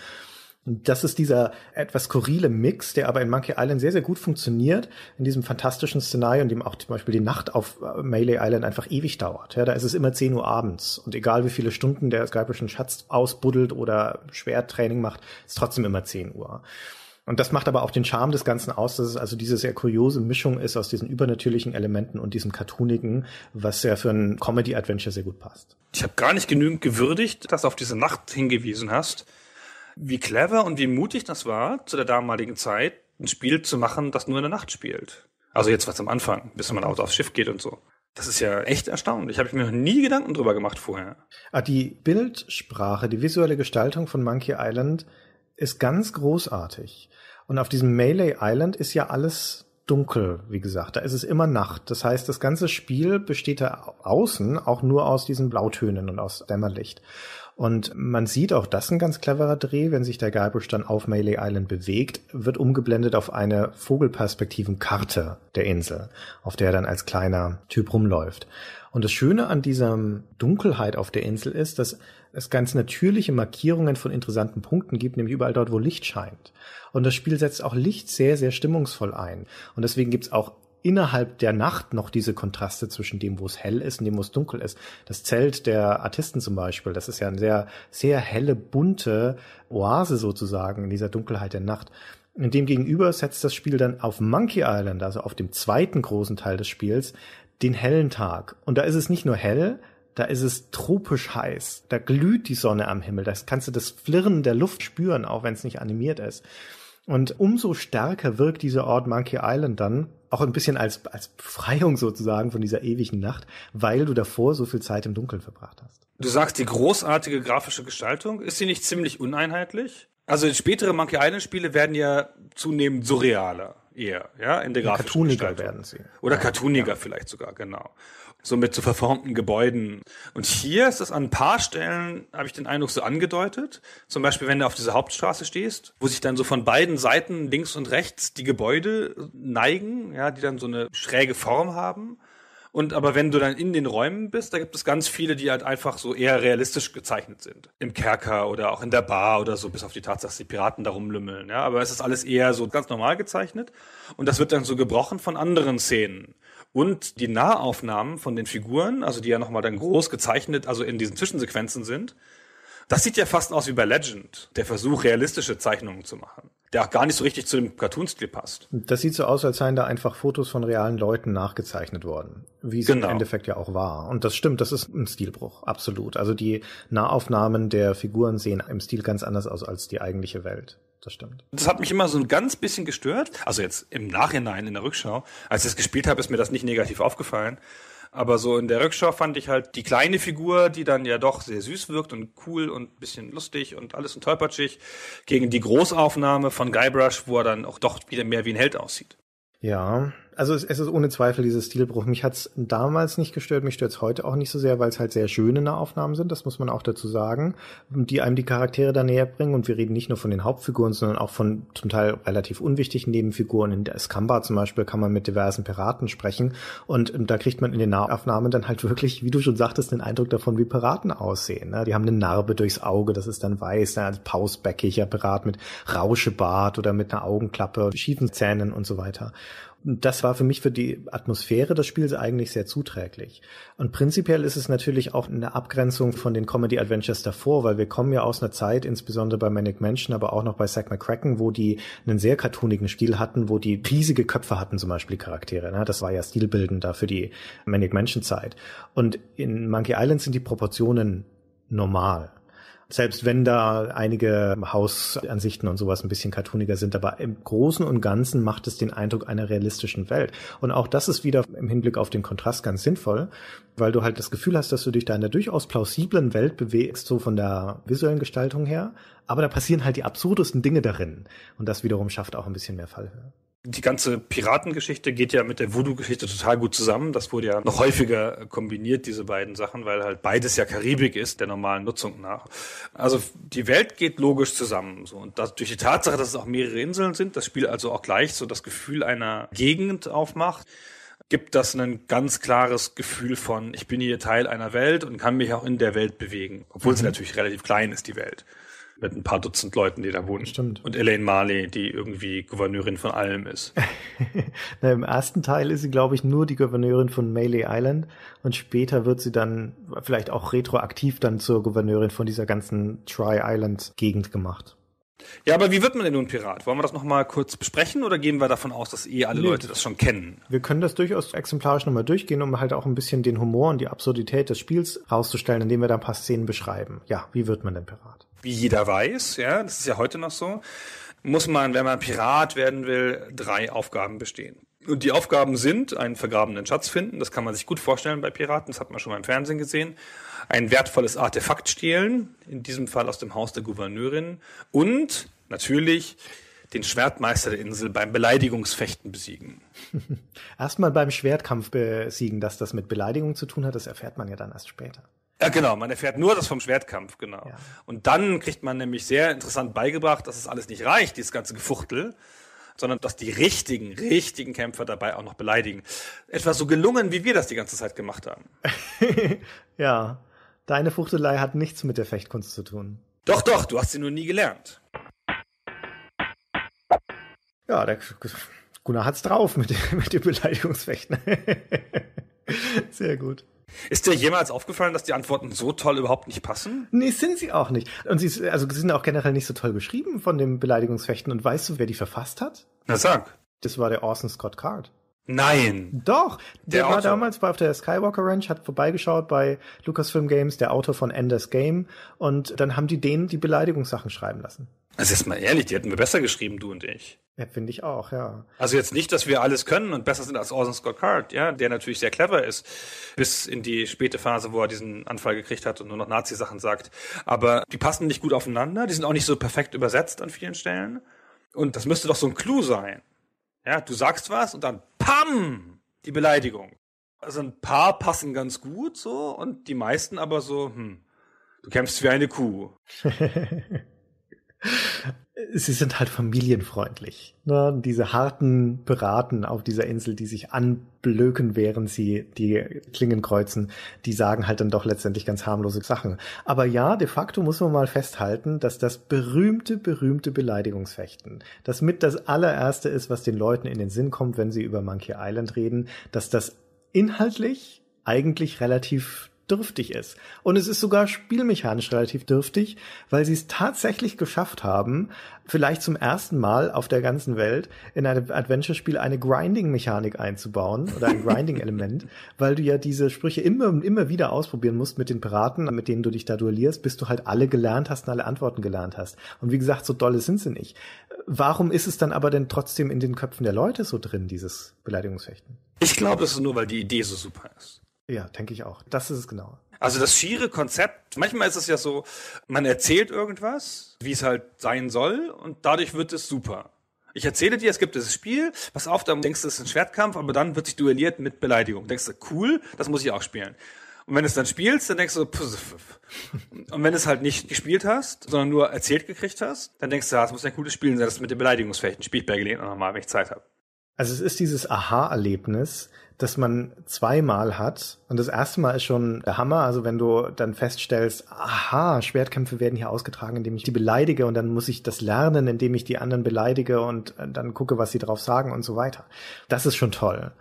Das ist dieser etwas skurrile Mix, der aber in Monkey Island sehr, sehr gut funktioniert, in diesem fantastischen Szenario, in dem auch zum Beispiel die Nacht auf äh, Melee Island einfach ewig dauert. Ja, da ist es immer 10 Uhr abends und egal wie viele Stunden der Skybrischen Schatz ausbuddelt oder Schwerttraining macht, ist trotzdem immer 10 Uhr. Und das macht aber auch den Charme des Ganzen aus, dass es also diese sehr kuriose Mischung ist aus diesen übernatürlichen Elementen und diesem cartoonigen, was ja für ein Comedy-Adventure sehr gut passt. Ich habe gar nicht genügend gewürdigt, dass du auf diese Nacht hingewiesen hast. Wie clever und wie mutig das war, zu der damaligen Zeit ein Spiel zu machen, das nur in der Nacht spielt. Also jetzt was am Anfang, bis man aufs Schiff geht und so. Das ist ja echt erstaunlich. Habe ich mir noch nie Gedanken drüber gemacht vorher. Ah, die Bildsprache, die visuelle Gestaltung von Monkey Island ist ganz großartig. Und auf diesem Melee Island ist ja alles dunkel, wie gesagt. Da ist es immer Nacht. Das heißt, das ganze Spiel besteht da außen auch nur aus diesen Blautönen und aus Dämmerlicht. Und man sieht auch das ein ganz cleverer Dreh, wenn sich der Guybrush dann auf Melee Island bewegt, wird umgeblendet auf eine Vogelperspektivenkarte der Insel, auf der er dann als kleiner Typ rumläuft. Und das Schöne an dieser Dunkelheit auf der Insel ist, dass es ganz natürliche Markierungen von interessanten Punkten gibt, nämlich überall dort, wo Licht scheint. Und das Spiel setzt auch Licht sehr, sehr stimmungsvoll ein. Und deswegen gibt's auch innerhalb der Nacht noch diese Kontraste zwischen dem, wo es hell ist und dem, wo es dunkel ist. Das Zelt der Artisten zum Beispiel, das ist ja eine sehr, sehr helle, bunte Oase sozusagen in dieser Dunkelheit der Nacht. Und demgegenüber setzt das Spiel dann auf Monkey Island, also auf dem zweiten großen Teil des Spiels, den hellen Tag. Und da ist es nicht nur hell, da ist es tropisch heiß. Da glüht die Sonne am Himmel. Da kannst du das Flirren der Luft spüren, auch wenn es nicht animiert ist. Und umso stärker wirkt dieser Ort Monkey Island dann, auch ein bisschen als, als Befreiung sozusagen von dieser ewigen Nacht, weil du davor so viel Zeit im Dunkeln verbracht hast. Du sagst, die großartige grafische Gestaltung, ist sie nicht ziemlich uneinheitlich? Also spätere Monkey Island Spiele werden ja zunehmend surrealer eher, ja, in der grafischen Cartooniger Gestaltung. werden sie. Oder ja, cartooniger ja. vielleicht sogar, genau so mit so verformten Gebäuden. Und hier ist es an ein paar Stellen, habe ich den Eindruck, so angedeutet. Zum Beispiel, wenn du auf dieser Hauptstraße stehst, wo sich dann so von beiden Seiten links und rechts die Gebäude neigen, ja, die dann so eine schräge Form haben. Und aber wenn du dann in den Räumen bist, da gibt es ganz viele, die halt einfach so eher realistisch gezeichnet sind. Im Kerker oder auch in der Bar oder so, bis auf die Tatsache, dass die Piraten da rumlümmeln. Ja, aber es ist alles eher so ganz normal gezeichnet. Und das wird dann so gebrochen von anderen Szenen. Und die Nahaufnahmen von den Figuren, also die ja nochmal dann groß gezeichnet, also in diesen Zwischensequenzen sind, das sieht ja fast aus wie bei Legend, der Versuch, realistische Zeichnungen zu machen, der auch gar nicht so richtig zu dem Cartoon-Stil passt. Das sieht so aus, als seien da einfach Fotos von realen Leuten nachgezeichnet worden, wie es genau. im Endeffekt ja auch war. Und das stimmt, das ist ein Stilbruch, absolut. Also die Nahaufnahmen der Figuren sehen im Stil ganz anders aus als die eigentliche Welt das stimmt. Das hat mich immer so ein ganz bisschen gestört. Also jetzt im Nachhinein, in der Rückschau. Als ich es gespielt habe, ist mir das nicht negativ aufgefallen. Aber so in der Rückschau fand ich halt die kleine Figur, die dann ja doch sehr süß wirkt und cool und bisschen lustig und alles und tollpatschig, gegen die Großaufnahme von Guybrush, wo er dann auch doch wieder mehr wie ein Held aussieht. Ja, also es, es, ist ohne Zweifel dieses Stilbruch. Mich hat's damals nicht gestört, mich stört's heute auch nicht so sehr, weil es halt sehr schöne Nahaufnahmen sind, das muss man auch dazu sagen, die einem die Charaktere da näher bringen. Und wir reden nicht nur von den Hauptfiguren, sondern auch von zum Teil relativ unwichtigen Nebenfiguren. In der Escamba zum Beispiel kann man mit diversen Piraten sprechen. Und ähm, da kriegt man in den Nahaufnahmen dann halt wirklich, wie du schon sagtest, den Eindruck davon, wie Piraten aussehen. Ne? Die haben eine Narbe durchs Auge, das ist dann weiß, ein ne? also pausbäckiger Pirat mit Rauschebart oder mit einer Augenklappe, schiefen Zähnen und so weiter das war für mich für die Atmosphäre des Spiels eigentlich sehr zuträglich. Und prinzipiell ist es natürlich auch eine Abgrenzung von den Comedy-Adventures davor, weil wir kommen ja aus einer Zeit, insbesondere bei Manic Mansion, aber auch noch bei Zack McCracken, wo die einen sehr cartoonigen Stil hatten, wo die riesige Köpfe hatten, zum Beispiel Charaktere. Ne? Das war ja stilbildend da für die Manic Mansion-Zeit. Und in Monkey Island sind die Proportionen normal. Selbst wenn da einige Hausansichten und sowas ein bisschen cartooniger sind, aber im Großen und Ganzen macht es den Eindruck einer realistischen Welt. Und auch das ist wieder im Hinblick auf den Kontrast ganz sinnvoll, weil du halt das Gefühl hast, dass du dich da in einer durchaus plausiblen Welt bewegst, so von der visuellen Gestaltung her. Aber da passieren halt die absurdesten Dinge darin. Und das wiederum schafft auch ein bisschen mehr Fallhöhe die ganze Piratengeschichte geht ja mit der Voodoo-Geschichte total gut zusammen. Das wurde ja noch häufiger kombiniert, diese beiden Sachen, weil halt beides ja Karibik ist, der normalen Nutzung nach. Also die Welt geht logisch zusammen. So. Und das, durch die Tatsache, dass es auch mehrere Inseln sind, das Spiel also auch gleich so das Gefühl einer Gegend aufmacht, gibt das ein ganz klares Gefühl von, ich bin hier Teil einer Welt und kann mich auch in der Welt bewegen. Obwohl mhm. sie natürlich relativ klein ist, die Welt mit ein paar Dutzend Leuten, die da wohnen. Stimmt. Und Elaine Marley, die irgendwie Gouverneurin von allem ist. [laughs] Na, Im ersten Teil ist sie, glaube ich, nur die Gouverneurin von Melee Island und später wird sie dann vielleicht auch retroaktiv dann zur Gouverneurin von dieser ganzen Try island gegend gemacht. Ja, aber wie wird man denn nun Pirat? Wollen wir das nochmal kurz besprechen oder gehen wir davon aus, dass eh alle nee. Leute das schon kennen? Wir können das durchaus exemplarisch nochmal durchgehen, um halt auch ein bisschen den Humor und die Absurdität des Spiels rauszustellen, indem wir da ein paar Szenen beschreiben. Ja, wie wird man denn Pirat? Wie jeder weiß, ja, das ist ja heute noch so, muss man, wenn man Pirat werden will, drei Aufgaben bestehen. Und die Aufgaben sind, einen vergrabenen Schatz finden, das kann man sich gut vorstellen bei Piraten, das hat man schon mal im Fernsehen gesehen ein wertvolles Artefakt stehlen, in diesem Fall aus dem Haus der Gouverneurin, und natürlich den Schwertmeister der Insel beim Beleidigungsfechten besiegen. [laughs] Erstmal beim Schwertkampf besiegen, dass das mit Beleidigung zu tun hat, das erfährt man ja dann erst später. Ja, genau, man erfährt nur das vom Schwertkampf, genau. Ja. Und dann kriegt man nämlich sehr interessant beigebracht, dass es alles nicht reicht, dieses ganze Gefuchtel, sondern dass die richtigen, richtigen Kämpfer dabei auch noch beleidigen. Etwas so gelungen, wie wir das die ganze Zeit gemacht haben. [laughs] ja, Deine Fuchtelei hat nichts mit der Fechtkunst zu tun. Doch, doch, du hast sie nur nie gelernt. Ja, der Gunnar hat's drauf mit, dem, [laughs] mit dem Beleidigungsfechten. [laughs] Sehr gut. Ist dir jemals aufgefallen, dass die Antworten so toll überhaupt nicht passen? Nee, sind sie auch nicht. Und sie, also, sie sind auch generell nicht so toll beschrieben von dem Beleidigungsfechten. Und weißt du, wer die verfasst hat? Na sag. Das war der Orson Scott Card. Nein. Doch. Der, der war damals bei auf der Skywalker Ranch, hat vorbeigeschaut bei Lucasfilm Games, der Autor von Enders Game. Und dann haben die denen die Beleidigungssachen schreiben lassen. Also jetzt mal ehrlich, die hätten wir besser geschrieben, du und ich. Ja, finde ich auch, ja. Also jetzt nicht, dass wir alles können und besser sind als Orson Scott Card, ja, der natürlich sehr clever ist, bis in die späte Phase, wo er diesen Anfall gekriegt hat und nur noch Nazi-Sachen sagt. Aber die passen nicht gut aufeinander, die sind auch nicht so perfekt übersetzt an vielen Stellen. Und das müsste doch so ein Clou sein. Ja, du sagst was und dann Pam! Die Beleidigung. Also ein paar passen ganz gut so und die meisten aber so, hm, du kämpfst wie eine Kuh. [laughs] sie sind halt familienfreundlich. Ne? Diese harten Piraten auf dieser Insel, die sich anblöken, während sie die Klingen kreuzen, die sagen halt dann doch letztendlich ganz harmlose Sachen. Aber ja, de facto muss man mal festhalten, dass das berühmte, berühmte Beleidigungsfechten, das mit das allererste ist, was den Leuten in den Sinn kommt, wenn sie über Monkey Island reden, dass das inhaltlich eigentlich relativ dürftig ist. Und es ist sogar spielmechanisch relativ dürftig, weil sie es tatsächlich geschafft haben, vielleicht zum ersten Mal auf der ganzen Welt in einem Adventure-Spiel eine Grinding-Mechanik einzubauen oder ein Grinding-Element, [laughs] weil du ja diese Sprüche immer und immer wieder ausprobieren musst mit den Piraten, mit denen du dich da duellierst, bis du halt alle gelernt hast und alle Antworten gelernt hast. Und wie gesagt, so dolle sind sie nicht. Warum ist es dann aber denn trotzdem in den Köpfen der Leute so drin, dieses Beleidigungsfechten? Ich glaube, es ist nur, weil die Idee so super ist. Ja, denke ich auch. Das ist es genau. Also das schiere Konzept, manchmal ist es ja so, man erzählt irgendwas, wie es halt sein soll, und dadurch wird es super. Ich erzähle dir, es gibt dieses Spiel, pass auf, dann denkst du, es ist ein Schwertkampf, aber dann wird sich duelliert mit Beleidigung. Denkst du, cool, das muss ich auch spielen. Und wenn du es dann spielst, dann denkst du, pff, und wenn du es halt nicht gespielt hast, sondern nur erzählt gekriegt hast, dann denkst du, ja, ah, das muss ein cooles Spiel sein, das mit den Beleidigungsflächen. spielt ich bei Gelegenheit nochmal, wenn ich Zeit habe. Also es ist dieses Aha-Erlebnis, das man zweimal hat. Und das erste Mal ist schon der Hammer. Also wenn du dann feststellst, aha, Schwertkämpfe werden hier ausgetragen, indem ich die beleidige und dann muss ich das lernen, indem ich die anderen beleidige und äh, dann gucke, was sie drauf sagen und so weiter. Das ist schon toll.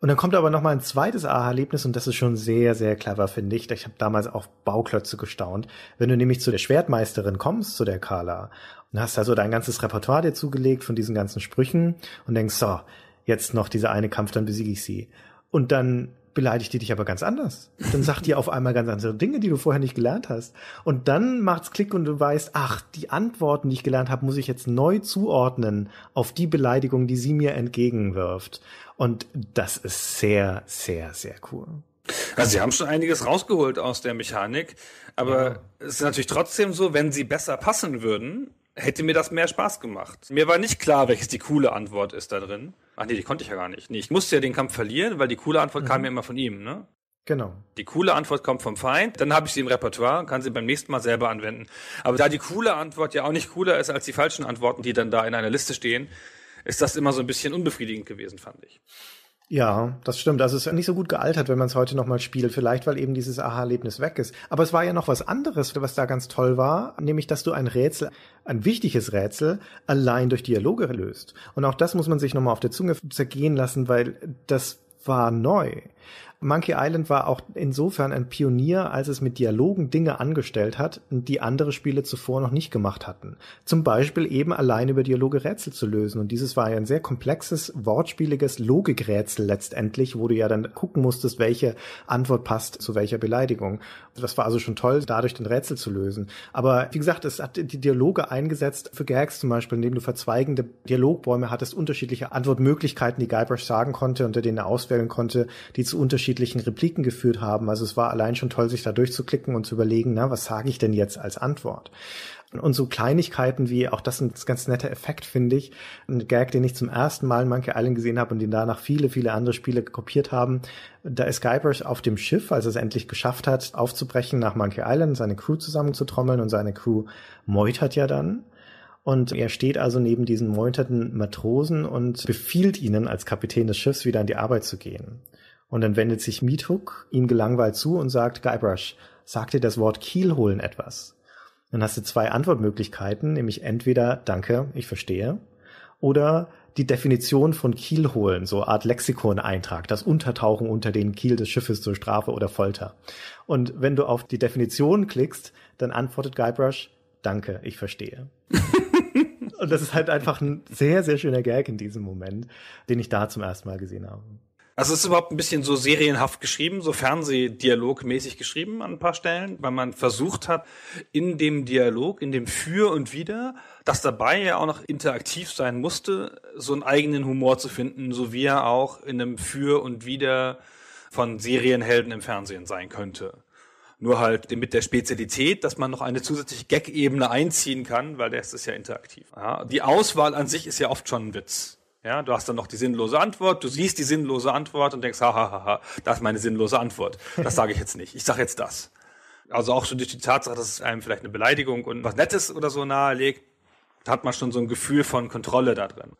Und dann kommt aber noch mal ein zweites Aha-Erlebnis und das ist schon sehr, sehr clever, finde ich. Ich habe damals auf Bauklötze gestaunt. Wenn du nämlich zu der Schwertmeisterin kommst, zu der Carla, und hast also dein ganzes Repertoire dir zugelegt von diesen ganzen Sprüchen und denkst, so, jetzt noch dieser eine Kampf, dann besiege ich sie. Und dann beleidigt die dich aber ganz anders. Dann sagt die [laughs] auf einmal ganz andere Dinge, die du vorher nicht gelernt hast. Und dann macht's Klick und du weißt, ach, die Antworten, die ich gelernt habe, muss ich jetzt neu zuordnen auf die Beleidigung, die sie mir entgegenwirft. Und das ist sehr, sehr, sehr cool. Also sie haben schon einiges rausgeholt aus der Mechanik, aber ja. es ist natürlich trotzdem so, wenn sie besser passen würden, hätte mir das mehr Spaß gemacht. Mir war nicht klar, welches die coole Antwort ist da drin. Ach nee, die konnte ich ja gar nicht. Nee, ich musste ja den Kampf verlieren, weil die coole Antwort mhm. kam ja immer von ihm, ne? Genau. Die coole Antwort kommt vom Feind, dann habe ich sie im Repertoire und kann sie beim nächsten Mal selber anwenden. Aber da die coole Antwort ja auch nicht cooler ist als die falschen Antworten, die dann da in einer Liste stehen, ist das immer so ein bisschen unbefriedigend gewesen, fand ich. Ja, das stimmt. Also es ist nicht so gut gealtert, wenn man es heute nochmal spielt. Vielleicht, weil eben dieses Aha-Erlebnis weg ist. Aber es war ja noch was anderes, was da ganz toll war, nämlich, dass du ein Rätsel, ein wichtiges Rätsel, allein durch Dialoge löst. Und auch das muss man sich nochmal auf der Zunge zergehen lassen, weil das war neu. Monkey Island war auch insofern ein Pionier, als es mit Dialogen Dinge angestellt hat, die andere Spiele zuvor noch nicht gemacht hatten. Zum Beispiel eben allein über Dialoge Rätsel zu lösen. Und dieses war ja ein sehr komplexes, wortspieliges Logikrätsel letztendlich, wo du ja dann gucken musstest, welche Antwort passt zu welcher Beleidigung. Das war also schon toll, dadurch den Rätsel zu lösen. Aber wie gesagt, es hat die Dialoge eingesetzt für Gags zum Beispiel, indem du verzweigende Dialogbäume hattest, unterschiedliche Antwortmöglichkeiten, die Guybrush sagen konnte, unter denen er auswählen konnte, die zu unterschiedlichen unterschiedlichen Repliken geführt haben. Also es war allein schon toll, sich da durchzuklicken und zu überlegen, na, was sage ich denn jetzt als Antwort? Und so Kleinigkeiten wie, auch das ist ein ganz netter Effekt, finde ich, ein Gag, den ich zum ersten Mal in Monkey Island gesehen habe und den danach viele, viele andere Spiele kopiert haben. Da ist Guybrush auf dem Schiff, als er es endlich geschafft hat, aufzubrechen nach Monkey Island, seine Crew zusammenzutrommeln und seine Crew meutert ja dann. Und er steht also neben diesen meuterten Matrosen und befiehlt ihnen als Kapitän des Schiffs wieder an die Arbeit zu gehen. Und dann wendet sich Meathook ihm gelangweilt zu und sagt, Guybrush, sagt dir das Wort Kielholen etwas? Dann hast du zwei Antwortmöglichkeiten, nämlich entweder Danke, ich verstehe, oder die Definition von Kielholen, so Art Lexikoneintrag, das Untertauchen unter den Kiel des Schiffes zur Strafe oder Folter. Und wenn du auf die Definition klickst, dann antwortet Guybrush, Danke, ich verstehe. [laughs] und das ist halt einfach ein sehr, sehr schöner Gag in diesem Moment, den ich da zum ersten Mal gesehen habe. Also es ist überhaupt ein bisschen so serienhaft geschrieben, so Fernsehdialogmäßig geschrieben an ein paar Stellen, weil man versucht hat, in dem Dialog, in dem Für und Wider, das dabei ja auch noch interaktiv sein musste, so einen eigenen Humor zu finden, so wie er auch in einem Für und Wider von Serienhelden im Fernsehen sein könnte. Nur halt mit der Spezialität, dass man noch eine zusätzliche Gag-Ebene einziehen kann, weil der ist ja interaktiv. Ja, die Auswahl an sich ist ja oft schon ein Witz. Ja, du hast dann noch die sinnlose Antwort, du siehst die sinnlose Antwort und denkst, hahaha, das ist meine sinnlose Antwort. Das sage ich jetzt nicht. Ich sage jetzt das. Also auch schon durch die Tatsache, dass es einem vielleicht eine Beleidigung und was Nettes oder so nahelegt, hat man schon so ein Gefühl von Kontrolle da drin.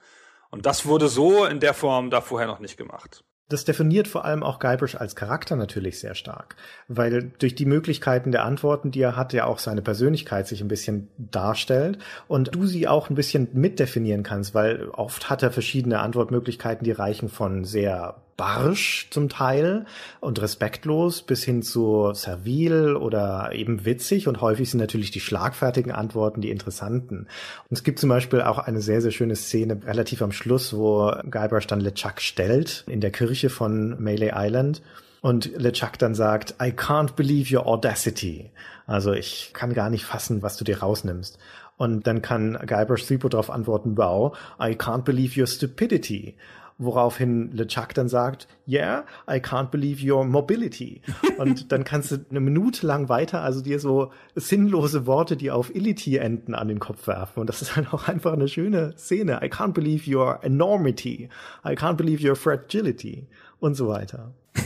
Und das wurde so in der Form da vorher noch nicht gemacht das definiert vor allem auch Guybrush als Charakter natürlich sehr stark, weil durch die Möglichkeiten der Antworten, die er hat, ja auch seine Persönlichkeit sich ein bisschen darstellt und du sie auch ein bisschen mitdefinieren kannst, weil oft hat er verschiedene Antwortmöglichkeiten, die reichen von sehr barsch zum Teil und respektlos bis hin zu servil oder eben witzig und häufig sind natürlich die schlagfertigen Antworten die interessanten. Und es gibt zum Beispiel auch eine sehr, sehr schöne Szene relativ am Schluss, wo Guybrush dann LeChuck stellt in der Kirche von Melee Island und LeChuck dann sagt, I can't believe your audacity. Also ich kann gar nicht fassen, was du dir rausnimmst. Und dann kann Guybrush Threepwood darauf antworten, wow, I can't believe your stupidity woraufhin LeChuck dann sagt, yeah, I can't believe your mobility. [laughs] Und dann kannst du eine Minute lang weiter, also dir so sinnlose Worte, die auf illity enden, an den Kopf werfen. Und das ist dann auch einfach eine schöne Szene. I can't believe your enormity. I can't believe your fragility. Und so weiter. [laughs]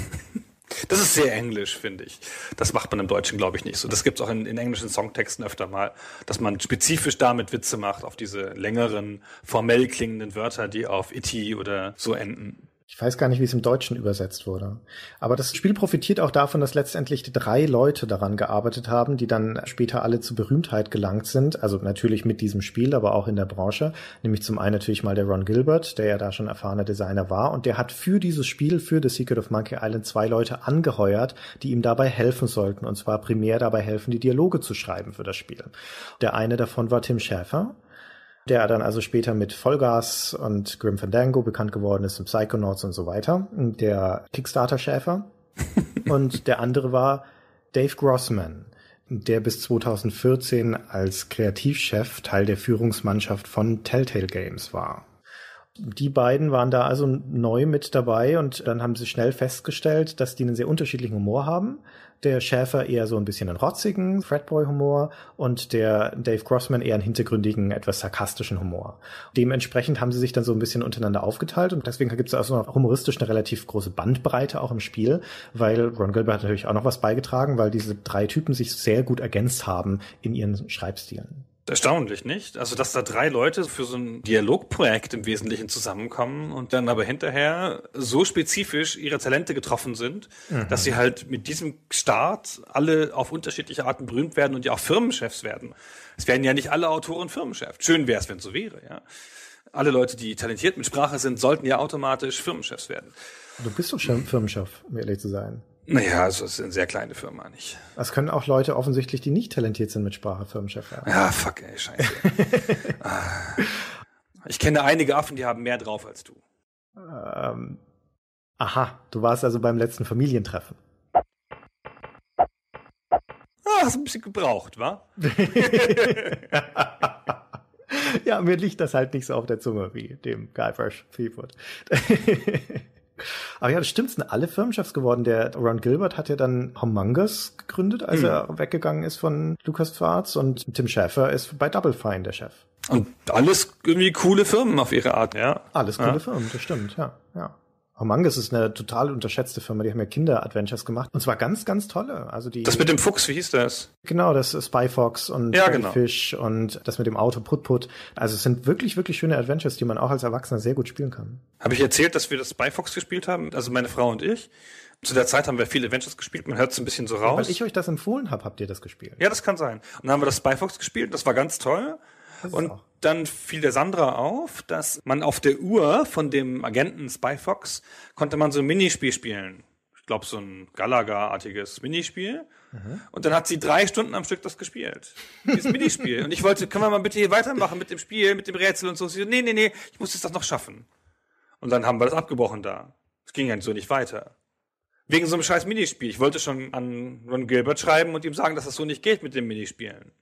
Das ist sehr englisch, finde ich. Das macht man im Deutschen, glaube ich, nicht so. Das gibt es auch in, in, englischen Songtexten öfter mal, dass man spezifisch damit Witze macht auf diese längeren, formell klingenden Wörter, die auf iti e oder so enden. Ich weiß gar nicht, wie es im Deutschen übersetzt wurde. Aber das Spiel profitiert auch davon, dass letztendlich drei Leute daran gearbeitet haben, die dann später alle zur Berühmtheit gelangt sind. Also natürlich mit diesem Spiel, aber auch in der Branche. Nämlich zum einen natürlich mal der Ron Gilbert, der ja da schon erfahrener Designer war. Und der hat für dieses Spiel, für The Secret of Monkey Island, zwei Leute angeheuert, die ihm dabei helfen sollten. Und zwar primär dabei helfen, die Dialoge zu schreiben für das Spiel. Der eine davon war Tim Schäfer der dann also später mit Vollgas und Grim Fandango bekannt geworden ist und Psychonauts und so weiter, der Kickstarter-Schäfer. [laughs] und der andere war Dave Grossman, der bis 2014 als Kreativchef Teil der Führungsmannschaft von Telltale Games war die beiden waren da also neu mit dabei und dann haben sie schnell festgestellt, dass die einen sehr unterschiedlichen Humor haben. Der Schäfer eher so ein bisschen einen rotzigen Fredboy-Humor und der Dave Grossman eher einen hintergründigen, etwas sarkastischen Humor. Dementsprechend haben sie sich dann so ein bisschen untereinander aufgeteilt und deswegen gibt es auch also humoristisch eine relativ große Bandbreite auch im Spiel, weil Ron Gilbert hat natürlich auch noch was beigetragen, weil diese drei Typen sich sehr gut ergänzt haben in ihren Schreibstilen. Erstaunlich, nicht? Also, dass da drei Leute für so ein Dialogprojekt im Wesentlichen zusammenkommen und dann aber hinterher so spezifisch ihre Talente getroffen sind, mhm. dass sie halt mit diesem Start alle auf unterschiedliche Arten berühmt werden und ja auch Firmenchefs werden. Es werden ja nicht alle Autoren Firmenchef. Schön wäre es, wenn so wäre, ja. Alle Leute, die talentiert mit Sprache sind, sollten ja automatisch Firmenchefs werden. Du bist doch schon Firmenchef, um ehrlich zu sein. Naja, also es ist eine sehr kleine Firma nicht. Das können auch Leute offensichtlich, die nicht talentiert sind mit Sprache, Firmenchef werden. Ja, fuck, ey, scheiße. [laughs] Ah. ich kenne einige Affen, die haben mehr drauf als du. Ähm, aha, du warst also beim letzten Familientreffen. Ah, hast ein bisschen gebraucht, wa? [laughs] ja, mir liegt das halt nicht so auf der Zunge wie dem Guy Fresh Threepwood. [laughs] Aber ja, das bestimmt sind alle Firmenchefs geworden. Der Ron Gilbert hat ja dann Humongous gegründet, als mhm. er weggegangen ist von LucasArts und Tim Schäfer ist bei Double Fine der Chef. Und alles irgendwie coole Firmen auf ihre Art, ja. Alles coole ja. Firmen, das stimmt, ja, ja. Humangus ist eine total unterschätzte Firma. Die haben ja Kinder-Adventures gemacht. Und zwar ganz, ganz tolle. Also die, das mit dem Fuchs, wie hieß das? Genau, das Spy Fox und ja, genau. Fish und das mit dem Auto Put-Put. Also es sind wirklich, wirklich schöne Adventures, die man auch als Erwachsener sehr gut spielen kann. Habe ich erzählt, dass wir das Spy Fox gespielt haben? Also meine Frau und ich. Zu der Zeit haben wir viele Adventures gespielt, man hört es ein bisschen so raus. Ja, weil ich euch das empfohlen habe, habt ihr das gespielt. Ja, das kann sein. Und dann haben wir das Spy Fox gespielt, das war ganz toll. Und dann fiel der Sandra auf, dass man auf der Uhr von dem Agenten Spy Fox konnte man so ein Minispiel spielen. Ich glaube, so ein Galaga-artiges Minispiel. Mhm. Und dann hat sie drei Stunden am Stück das gespielt. Dieses Minispiel. und ich wollte, können wir mal bitte hier weitermachen mit dem Spiel, mit dem Rätsel und so. Sie so, nee, nee, nee, ich muss jetzt das noch schaffen. Und dann haben wir das abgebrochen da. Es ging ja halt so nicht weiter. Wegen so einem scheiß Minispiel. Ich wollte schon an Ron Gilbert schreiben und ihm sagen, dass das so nicht geht mit den Minispielen.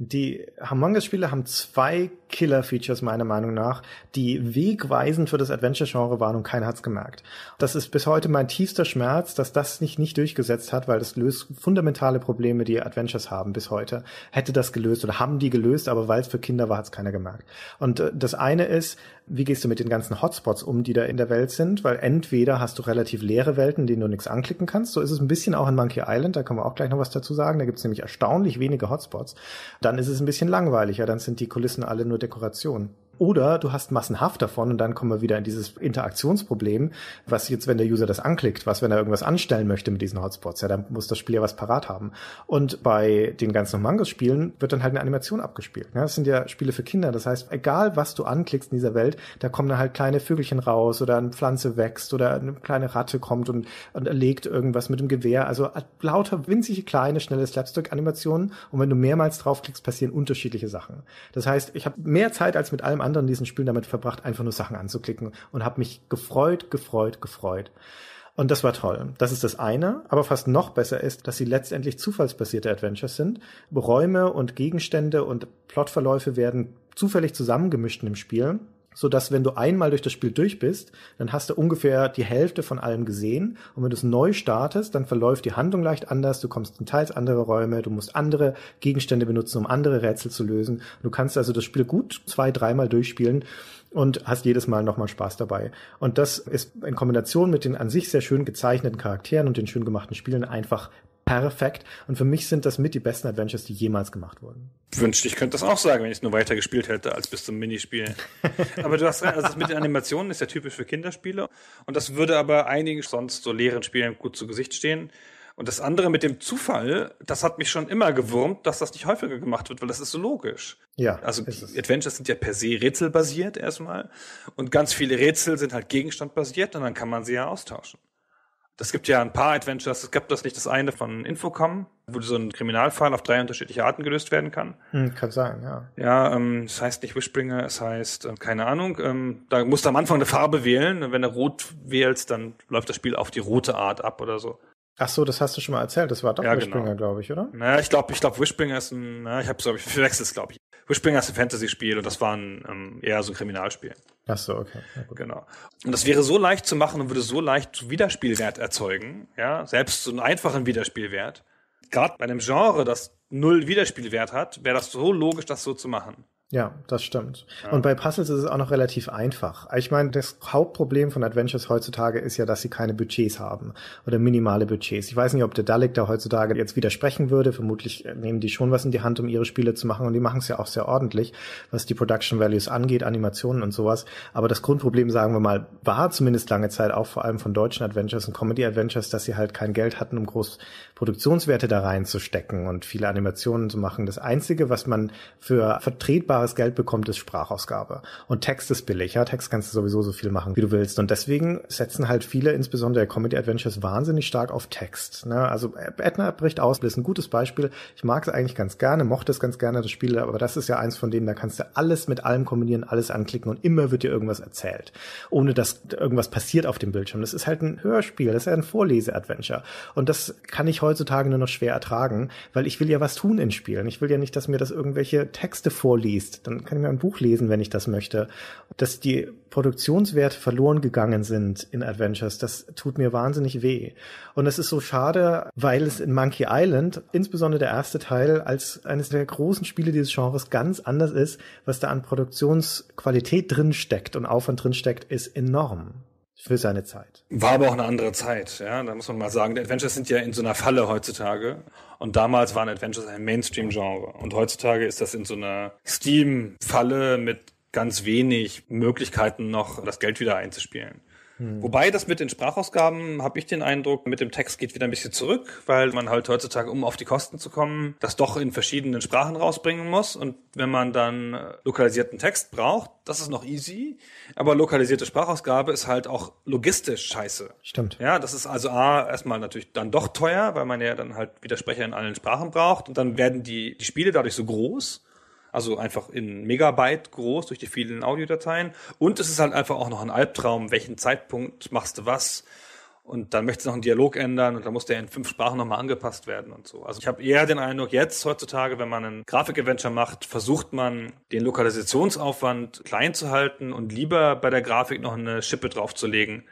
Die Humongous-Spiele haben zwei Killer-Features meiner Meinung nach, die wegweisend für das Adventure-Genre waren und keiner hat's gemerkt. Das ist bis heute mein tiefster Schmerz, dass das nicht, nicht durchgesetzt hat, weil das löst fundamentale Probleme, die Adventures haben bis heute. Hätte das gelöst oder haben die gelöst, aber weil es für Kinder war, hat's keiner gemerkt. Und äh, das eine ist, wie gehst du mit den ganzen Hotspots um, die da in der Welt sind? Weil entweder hast du relativ leere Welten, denen du nichts anklicken kannst. So ist es ein bisschen auch in Monkey Island, da können wir auch gleich noch was dazu sagen. Da gibt es nämlich erstaunlich wenige Hotspots. Dann ist es ein bisschen langweiliger, dann sind die Kulissen alle nur Dekorationen. Oder du hast massenhaft davon und dann kommen wir wieder in dieses Interaktionsproblem. Was jetzt, wenn der User das anklickt, was, wenn er irgendwas anstellen möchte mit diesen Hotspots? Ja, dann muss das Spiel ja was parat haben. Und bei den ganzen normalen Mangos-Spielen wird dann halt eine Animation abgespielt. Ne? Das sind ja Spiele für Kinder. Das heißt, egal was du anklickst in dieser Welt, da kommen dann halt kleine Vögelchen raus oder eine Pflanze wächst oder eine kleine Ratte kommt und, und erlegt irgendwas mit dem Gewehr. Also äh, lauter winzige kleine, schnelle Slapstick-Animationen. Und wenn du mehrmals draufklickst, passieren unterschiedliche Sachen. Das heißt, ich habe mehr Zeit als mit allem anderen diesen Spielen damit verbracht, einfach nur Sachen anzuklicken und habe mich gefreut, gefreut, gefreut. Und das war toll. Das ist das eine. Aber fast noch besser ist, dass sie letztendlich zufallsbasierte Adventures sind. Räume und Gegenstände und Plotverläufe werden zufällig zusammengemischt im Spiel so dass wenn du einmal durch das Spiel durch bist, dann hast du ungefähr die Hälfte von allem gesehen und wenn du es neu startest, dann verläuft die Handlung leicht anders, du kommst in teils andere Räume, du musst andere Gegenstände benutzen, um andere Rätsel zu lösen. Du kannst also das Spiel gut zwei, dreimal durchspielen und hast jedes Mal nochmal Spaß dabei. Und das ist in Kombination mit den an sich sehr schön gezeichneten Charakteren und den schön gemachten Spielen einfach perfekt. Und für mich sind das mit die besten Adventures, die jemals gemacht wurden. Wünschte, ich könnte das auch sagen, wenn ich es nur weiter gespielt hätte als bis zum Minispiel. [laughs] aber du hast recht, also das mit den Animationen ist ja typisch für Kinderspiele. Und das würde aber einigen sonst so leeren Spielen gut zu Gesicht stehen. Und das andere mit dem Zufall, das hat mich schon immer gewurmt, dass das nicht häufiger gemacht wird, weil das ist so logisch. Ja. Also Adventures sind ja per se rätselbasiert erstmal. Und ganz viele Rätsel sind halt gegenstandbasiert und dann kann man sie ja austauschen. Es gibt ja ein paar Adventures. Es gab das nicht das eine von Infocom, wo so ein Kriminalfall auf drei unterschiedliche Arten gelöst werden kann. Hm, kann sein, ja. Ja, ähm, es heißt nicht Wishbringer, es heißt, äh, keine Ahnung, ähm, da musst du am Anfang eine Farbe wählen und wenn du rot wählst, dann läuft das Spiel auf die rote Art ab oder so. Ach so, das hast du schon mal erzählt. Das war doch ja, genau. Wishbringer, genau. glaube ich, oder? Naja, ich glaube, ich glaub, Wishbringer ist ein, na, ich habe so, ich verwechsel es, glaube ich. Whispering ist ein Fantasy-Spiel und das war ein, ähm, eher so ein Kriminalspiel. Ach so, okay. Ja, genau. Und das wäre so leicht zu machen und würde so leicht Wiederspielwert erzeugen, ja, selbst so einen einfachen Wiederspielwert. Gerade bei einem Genre, das null Wiederspielwert hat, wäre das so logisch, das so zu machen. Ja, das stimmt. Ja. Und bei Puzzles ist es auch noch relativ einfach. Ich meine, das Hauptproblem von Adventures heutzutage ist ja, dass sie keine Budgets haben oder minimale Budgets. Ich weiß nicht, ob der Dalek da heutzutage jetzt widersprechen würde. Vermutlich äh, nehmen die schon was in die Hand, um ihre Spiele zu machen und die machen es ja auch sehr ordentlich, was die Production Values angeht, Animationen und sowas. Aber das Grundproblem, sagen wir mal, war zumindest lange Zeit auch vor allem von deutschen Adventures und Comedy Adventures, dass sie halt kein Geld hatten, um groß Produktionswerte da reinzustecken und viele Animationen zu machen. Das Einzige, was man für vertretbar Bares Geld bekommt, ist Sprachausgabe. Und Text ist billig, ja. Text kannst du sowieso so viel machen, wie du willst. Und deswegen setzen halt viele, insbesondere Comedy Adventures, wahnsinnig stark auf Text. Ne? Also Edna bricht aus, ist ein gutes Beispiel. Ich mag es eigentlich ganz gerne, mochte es ganz gerne, das Spiel, aber das ist ja eins von denen, da kannst du alles mit allem kombinieren, alles anklicken und immer wird dir irgendwas erzählt. Ohne dass irgendwas passiert auf dem Bildschirm. Das ist halt ein Hörspiel, das ist ein Vorlese-Adventure. Und das kann ich heutzutage nur noch schwer ertragen, weil ich will ja was tun in Spielen. Ich will ja nicht, dass mir das irgendwelche Texte vorliest liest. Dann kann ich mir ein Buch lesen, wenn ich das möchte. Dass die Produktionswerte verloren gegangen sind in Adventures, das tut mir wahnsinnig weh. Und es ist so schade, weil es in Monkey Island, insbesondere der erste Teil, als eines der großen Spiele dieses Genres ganz anders ist, was da an Produktionsqualität drin steckt und Aufwand drin steckt, ist enorm für seine Zeit. War aber auch eine andere Zeit, ja. Da muss man mal sagen, die Adventures sind ja in so einer Falle heutzutage. Und damals waren Adventures ein Mainstream-Genre. Und heutzutage ist das in so einer Steam-Falle mit ganz wenig Möglichkeiten noch das Geld wieder einzuspielen. Hm. Wobei das mit den Sprachausgaben, habe ich den Eindruck, mit dem Text geht wieder ein bisschen zurück, weil man halt heutzutage, um auf die Kosten zu kommen, das doch in verschiedenen Sprachen rausbringen muss. Und wenn man dann äh, lokalisierten Text braucht, das ist noch easy. Aber lokalisierte Sprachausgabe ist halt auch logistisch scheiße. Stimmt. Ja, das ist also A, erstmal natürlich dann doch teuer, weil man ja dann halt Widersprecher in allen Sprachen braucht. Und dann werden die, die Spiele dadurch so groß also einfach in Megabyte groß durch die vielen Audiodateien. Und es ist halt einfach auch noch ein Albtraum, welchen Zeitpunkt machst du was. Und dann möchtest du noch einen Dialog ändern und dann muss der in fünf Sprachen nochmal angepasst werden und so. Also ich habe eher den Eindruck, jetzt heutzutage, wenn man ein Grafik-Adventure macht, versucht man, den Lokalisationsaufwand klein zu halten und lieber bei der Grafik noch eine Schippe draufzulegen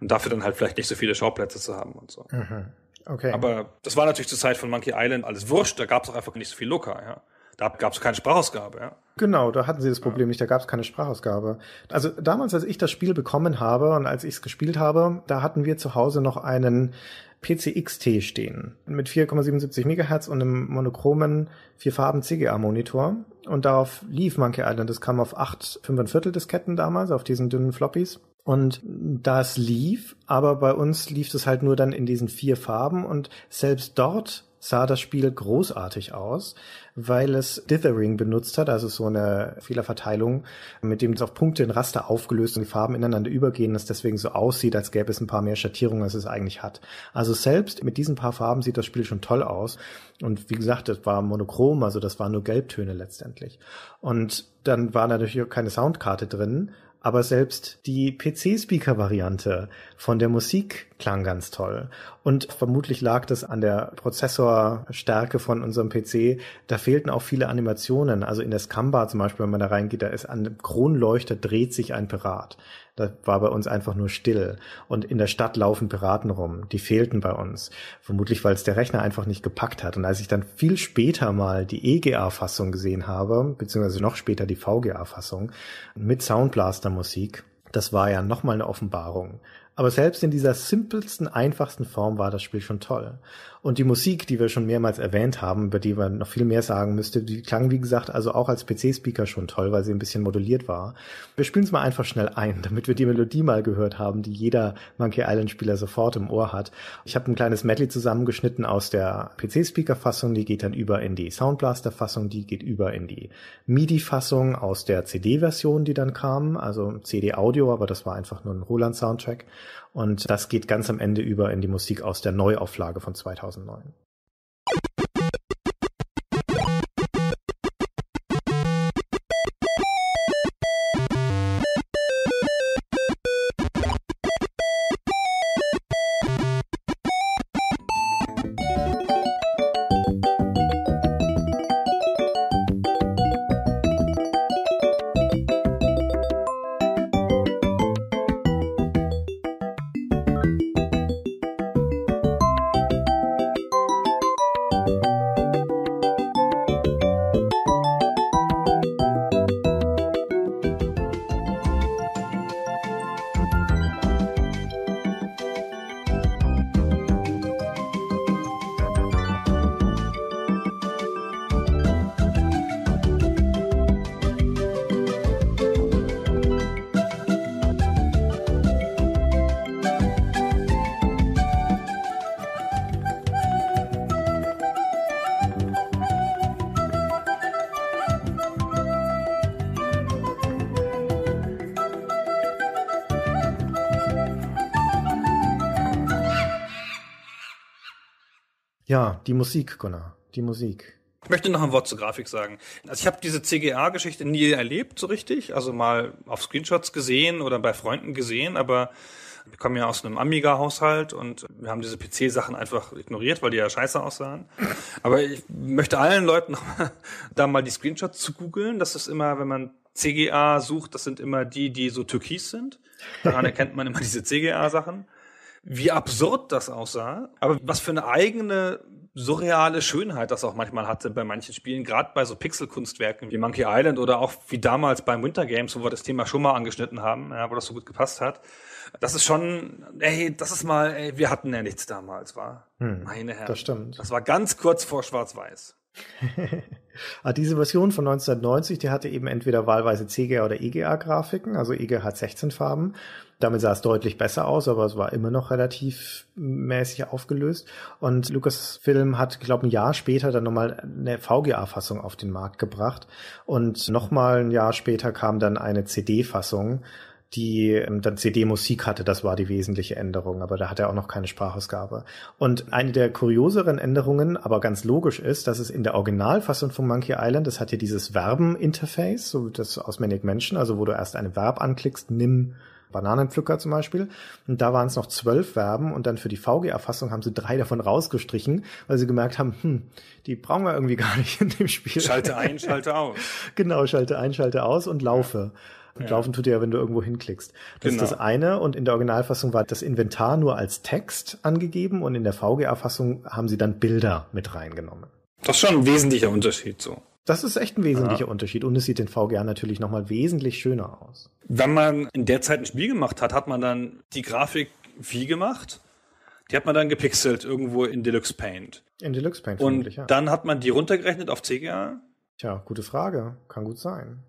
und dafür dann halt vielleicht nicht so viele Schauplätze zu haben und so. Mhm. Okay. Aber das war natürlich zur Zeit von Monkey Island alles wurscht, da gab es auch einfach nicht so viel Loka, ja. Da gab es keine Sprachausgabe, ja. Genau, da hatten sie das Problem ja. nicht, da gab es keine Sprachausgabe. Also damals, als ich das Spiel bekommen habe und als ich es gespielt habe, da hatten wir zu Hause noch einen PCXT stehen mit 4,77 MHz und einem monochromen vier Farben CGA Monitor und darauf lief Monkey Island. Das kam auf 8 Viertel Disketten damals auf diesen dünnen Floppies. Und das lief, aber bei uns lief das halt nur dann in diesen vier Farben und selbst dort sah das Spiel großartig aus, weil es Dithering benutzt hat, also so eine Fehlerverteilung, mit dem es auf Punkte in Raster aufgelöst und die Farben ineinander übergehen, das deswegen so aussieht, als gäbe es ein paar mehr Schattierungen, als es eigentlich hat. Also selbst mit diesen paar Farben sieht das Spiel schon toll aus. Und wie gesagt, das war monochrom, also das waren nur Gelbtöne letztendlich. Und dann war natürlich auch keine Soundkarte drin aber selbst die PC-Speaker-Variante von der Musik klang ganz toll. Und vermutlich lag das an der Prozessorstärke von unserem PC. Da fehlten auch viele Animationen. Also in der Scamba zum Beispiel, wenn man da reingeht, da ist an dem Kronleuchter dreht sich ein Pirat. Da war bei uns einfach nur still. Und in der Stadt laufen Piraten rum. Die fehlten bei uns. Vermutlich, weil es der Rechner einfach nicht gepackt hat. Und als ich dann viel später mal die EGA-Fassung gesehen habe, beziehungsweise noch später die VGA-Fassung, mit Soundblaster-Musik, das war ja nochmal eine Offenbarung. Aber selbst in dieser simpelsten, einfachsten Form war das Spiel schon toll. Und die Musik, die wir schon mehrmals erwähnt haben, über die man noch viel mehr sagen müsste, die klang, wie gesagt, also auch als PC-Speaker schon toll, weil sie ein bisschen moduliert war. Wir spielen es mal einfach schnell ein, [laughs] damit wir die Melodie mal gehört haben, die jeder Monkey Island-Spieler sofort im Ohr hat. Ich habe ein kleines Medley zusammengeschnitten aus der PC-Speaker-Fassung, die geht dann über in die Soundblaster-Fassung, die geht über in die MIDI-Fassung aus der CD-Version, die dann kam, also CD-Audio, aber das war einfach nur ein Roland-Soundtrack. Und das geht ganz am Ende über in die Musik aus der Neuauflage von 2009. Ja, die Musik, Gunnar. Die Musik. Ich möchte noch ein Wort zur Grafik sagen. Also ich habe diese CGA-Geschichte nie erlebt, so richtig. Also mal auf Screenshots gesehen oder bei Freunden gesehen, aber wir kommen ja aus einem Amiga-Haushalt und wir haben diese PC-Sachen einfach ignoriert, weil die ja scheiße aussahen. Aber ich möchte allen Leuten [laughs] da mal die Screenshots zu googeln. Das ist immer, wenn man CGA sucht, das sind immer die, die so türkis sind. Daran erkennt man immer diese CGA-Sachen wie absurd das aussah, aber was für eine eigene surreale Schönheit das auch manchmal hatte bei manchen Spielen, gerade bei so Pixelkunstwerken wie Monkey Island oder auch wie damals beim Winter Games, wo wir das Thema schon mal angeschnitten haben, ja, wo das so gut gepasst hat. Das ist schon, ey, das ist mal, ey, wir hatten ja nichts damals, war. Hm, Meine Herren. Das stimmt. Das war ganz kurz vor Schwarz-Weiß. [laughs] ah, diese Version von 1990, die hatte eben entweder wahlweise CGA oder EGA-Grafiken, also EGA hat 16 Farben damit sah es deutlich besser aus, aber es war immer noch relativ mäßig aufgelöst. Und Lucasfilm hat, glaube ein Jahr später dann nochmal eine VGA-Fassung auf den Markt gebracht. Und nochmal ein Jahr später kam dann eine CD-Fassung, die ähm, dann CD-Musik hatte, das war die wesentliche Änderung, aber da hat er auch noch keine Sprachausgabe. Und eine der kurioseren Änderungen, aber ganz logisch ist, dass es in der Originalfassung von Monkey Island, das hat ja dieses Verben-Interface, so das aus Manic Menschen, also wo du erst eine Verb anklickst, nimm Bananenpflücker zum Beispiel. Und da waren es noch zwölf Verben und dann für die VG-Erfassung haben sie drei davon rausgestrichen, weil sie gemerkt haben, hm, die brauchen wir irgendwie [laughs] gar nicht in dem Spiel. Schalte ein, schalte aus. [laughs] genau, schalte ein, schalte aus und laufe. Und ja. laufen tut ja, wenn du irgendwo hinklickst. Das genau. ist das genau. eine. Und in der Originalfassung war das Inventar nur als Text angegeben und in der VG-Erfassung haben sie dann Bilder mit reingenommen. Das ist schon ein wesentlicher Unterschied so. Das ist echt ein wesentlicher Aha. Unterschied und es sieht in VGA natürlich nochmal wesentlich schöner aus. Wenn man in der Zeit ein Spiel gemacht hat, hat man dann die Grafik wie gemacht? Die hat man dann gepixelt irgendwo in Deluxe Paint. In Deluxe Paint, Und ja. Und dann hat man die runtergerechnet auf CGA? Tja, gute Frage. Kann gut sein.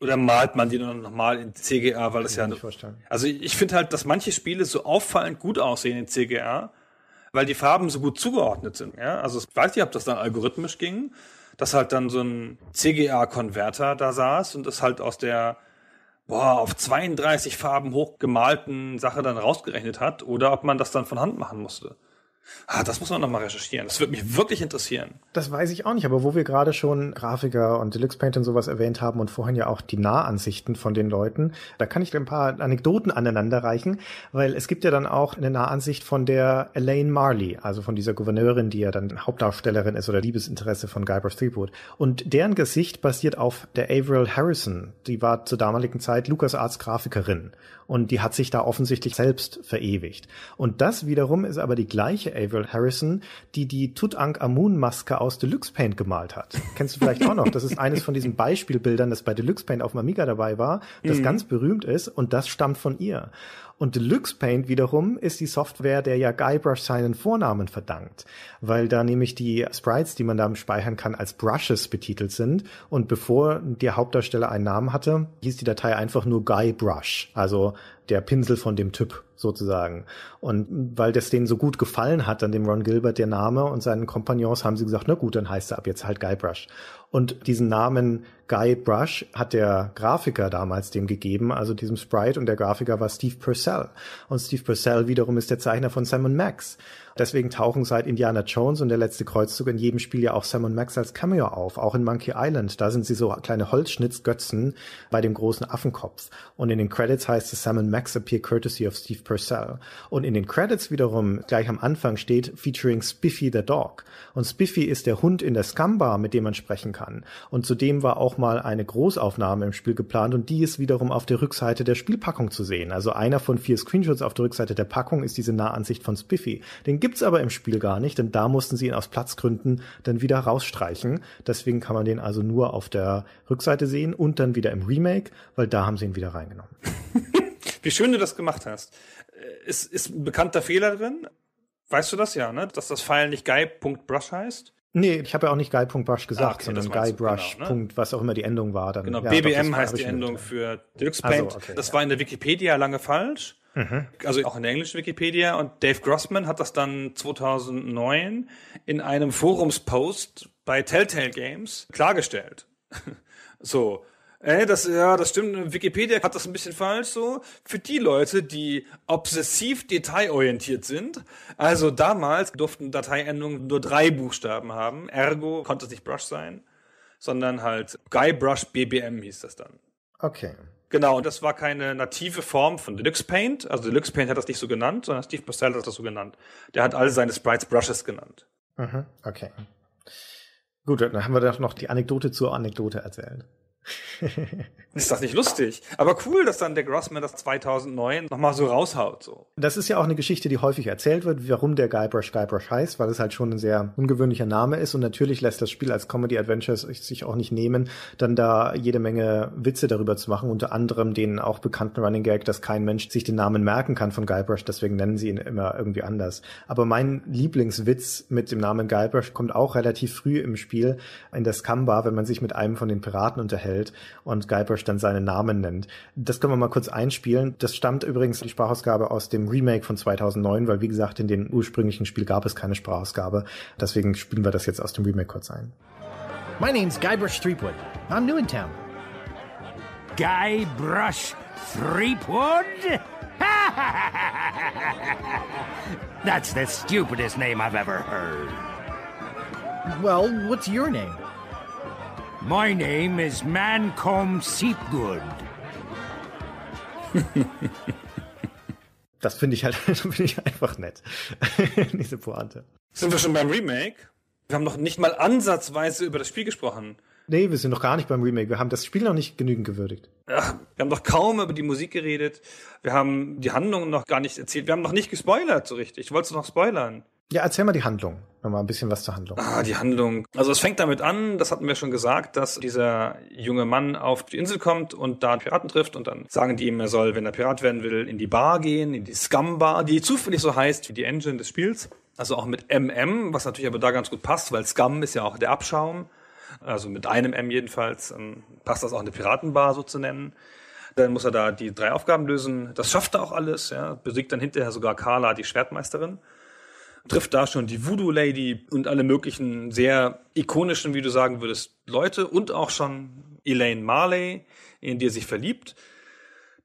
Oder malt man die dann nochmal in CGA, weil das Kann ja. Nicht vorstellen. Also ich finde halt, dass manche Spiele so auffallend gut aussehen in CGA, weil die Farben so gut zugeordnet sind. Ja? Also ich weiß nicht, ob das dann algorithmisch ging dass halt dann so ein CGA-Konverter da saß und das halt aus der boah, auf 32 Farben hochgemalten Sache dann rausgerechnet hat oder ob man das dann von Hand machen musste. Ah, das muss man nochmal recherchieren. Das würde mich wirklich interessieren. Das weiß ich auch nicht, aber wo wir gerade schon Grafiker und Deluxe Paint und sowas erwähnt haben und vorhin ja auch die Nahansichten von den Leuten, da kann ich ein paar Anekdoten aneinander reichen, weil es gibt ja dann auch eine Nahansicht von der Elaine Marley, also von dieser Gouverneurin, die ja dann Hauptdarstellerin ist oder Liebesinteresse von Guybrush Threepwood. Und deren Gesicht basiert auf der Avril Harrison. Die war zur damaligen Zeit Lucas Arts Grafikerin und die hat sich da offensichtlich selbst verewigt. Und das wiederum ist aber die gleiche Avril Harrison, die die tutankhamun maske aus Deluxe Paint gemalt hat. Kennst du vielleicht auch noch? Das ist eines von diesen Beispielbildern, das bei Deluxe Paint auf dem Amiga dabei war, das mhm. ganz berühmt ist und das stammt von ihr. Und Deluxe Paint wiederum ist die Software, der ja Guybrush seinen Vornamen verdankt, weil da nämlich die Sprites, die man da speichern kann, als Brushes betitelt sind. Und bevor der Hauptdarsteller einen Namen hatte, hieß die Datei einfach nur Guybrush, also der Pinsel von dem Typ sozusagen. Und weil das denen so gut gefallen hat, an dem Ron Gilbert der Name und seinen Kompagnons, haben sie gesagt, na gut, dann heißt er ab jetzt halt Guybrush. Und diesen Namen Guy Brush hat der Grafiker damals dem gegeben, also diesem Sprite. Und der Grafiker war Steve Purcell. Und Steve Purcell wiederum ist der Zeichner von Simon Max. Deswegen tauchen seit Indiana Jones und der letzte Kreuzzug in jedem Spiel ja auch Sam und Max als Cameo auf, auch in Monkey Island. Da sind sie so kleine Holzschnitzgötzen bei dem großen Affenkopf. Und in den Credits heißt es Sam und Max appear courtesy of Steve Purcell. Und in den Credits wiederum gleich am Anfang steht featuring Spiffy the Dog. Und Spiffy ist der Hund in der Scumbar, mit dem man sprechen kann. Und zudem war auch mal eine Großaufnahme im Spiel geplant und die ist wiederum auf der Rückseite der Spielpackung zu sehen. Also einer von vier Screenshots auf der Rückseite der Packung ist diese Nahansicht von Spiffy. Den gibt es aber im Spiel gar nicht, denn da mussten sie ihn aus Platzgründen dann wieder rausstreichen. Deswegen kann man den also nur auf der Rückseite sehen und dann wieder im Remake, weil da haben sie ihn wieder reingenommen. [laughs] Wie schön du das gemacht hast. Äh, ist, ist ein bekannter Fehler drin. Weißt du das ja, ne? Dass das Pfeil nicht guy.brush heißt? Nee, ich habe ja auch nicht Guy.brush gesagt, ah, okay, sondern Guybrush, genau, ne? was auch immer die Endung war. Dann, genau, ja, BBM doch, heißt die Endung mit. für Deluxe Paint. Also, okay, das ja. war in der Wikipedia lange falsch. Mhm. Also auch in der englischen Wikipedia. Und Dave Grossman hat das dann 2009 in einem Forumspost bei Telltale Games klargestellt. [laughs] so. Ey, äh, das, ja, das stimmt. Wikipedia hat das ein bisschen falsch so. Für die Leute, die obsessiv detailorientiert sind. Also damals durften Dateiendungen nur drei Buchstaben haben. Ergo konnte es nicht Brush sein, sondern halt Guybrush BBM hieß das dann. Okay. Genau, und das war keine native Form von Deluxe Paint. Also Deluxe Paint hat das nicht so genannt, sondern Steve Purcell hat das so genannt. Der hat alle seine Sprites Brushes genannt. Mhm, okay. Gut, dann haben wir doch noch die Anekdote zur Anekdote erzählt. [laughs] ist das nicht lustig? Aber cool, dass dann der Grossman das 2009 nochmal so raushaut. So. Das ist ja auch eine Geschichte, die häufig erzählt wird, warum der Guybrush Guybrush heißt, weil es halt schon ein sehr ungewöhnlicher Name ist und natürlich lässt das Spiel als Comedy Adventures sich auch nicht nehmen, dann da jede Menge Witze darüber zu machen, unter anderem den auch bekannten Running Gag, dass kein Mensch sich den Namen merken kann von Guybrush, deswegen nennen sie ihn immer irgendwie anders. Aber mein Lieblingswitz mit dem Namen Guybrush kommt auch relativ früh im Spiel in der Scamba, wenn man sich mit einem von den Piraten unterhält vorstellt und Guybrush dann seinen Namen nennt. Das können wir mal kurz einspielen. Das stammt übrigens die Sprachausgabe aus dem Remake von 2009, weil wie gesagt, in dem ursprünglichen Spiel gab es keine Sprachausgabe. Deswegen spielen wir das jetzt aus dem Remake kurz ein. My name's Guybrush Threepwood. I'm new in town. Guybrush Threepwood? [laughs] That's the stupidest name I've ever heard. Well, what's your name? My name is Mancom Seepgood. [laughs] das finde ich halt [laughs] find ich einfach nett. [laughs] Diese Pointe. Sind wir schon beim Remake? Wir haben noch nicht mal ansatzweise über das Spiel gesprochen. Nee, wir sind noch gar nicht beim Remake. Wir haben das Spiel noch nicht genügend gewürdigt. Ach, wir haben noch kaum über die Musik geredet. Wir haben die Handlung noch gar nicht erzählt. Wir haben noch nicht gespoilert so richtig. Wolltest du noch spoilern? Ja, erzähl mal die Handlung. Nochmal ein bisschen was zur Handlung. Ah, die Handlung. Also es fängt damit an, das hatten wir schon gesagt, dass dieser junge Mann auf die Insel kommt und da einen Piraten trifft und dann sagen die ihm, er soll, wenn er Pirat werden will, in die Bar gehen, in die Scum Bar, die zufällig so heißt wie die Engine des Spiels. Also auch mit MM, was natürlich aber da ganz gut passt, weil Scum ist ja auch der Abschaum. Also mit einem M jedenfalls ähm, passt das auch eine Piratenbar so zu nennen. Dann muss er da die drei Aufgaben lösen. Das schafft er auch alles, ja. Besiegt dann hinterher sogar Carla, die Schwertmeisterin trifft da schon die Voodoo Lady und alle möglichen sehr ikonischen, wie du sagen würdest, Leute und auch schon Elaine Marley, in die er sich verliebt.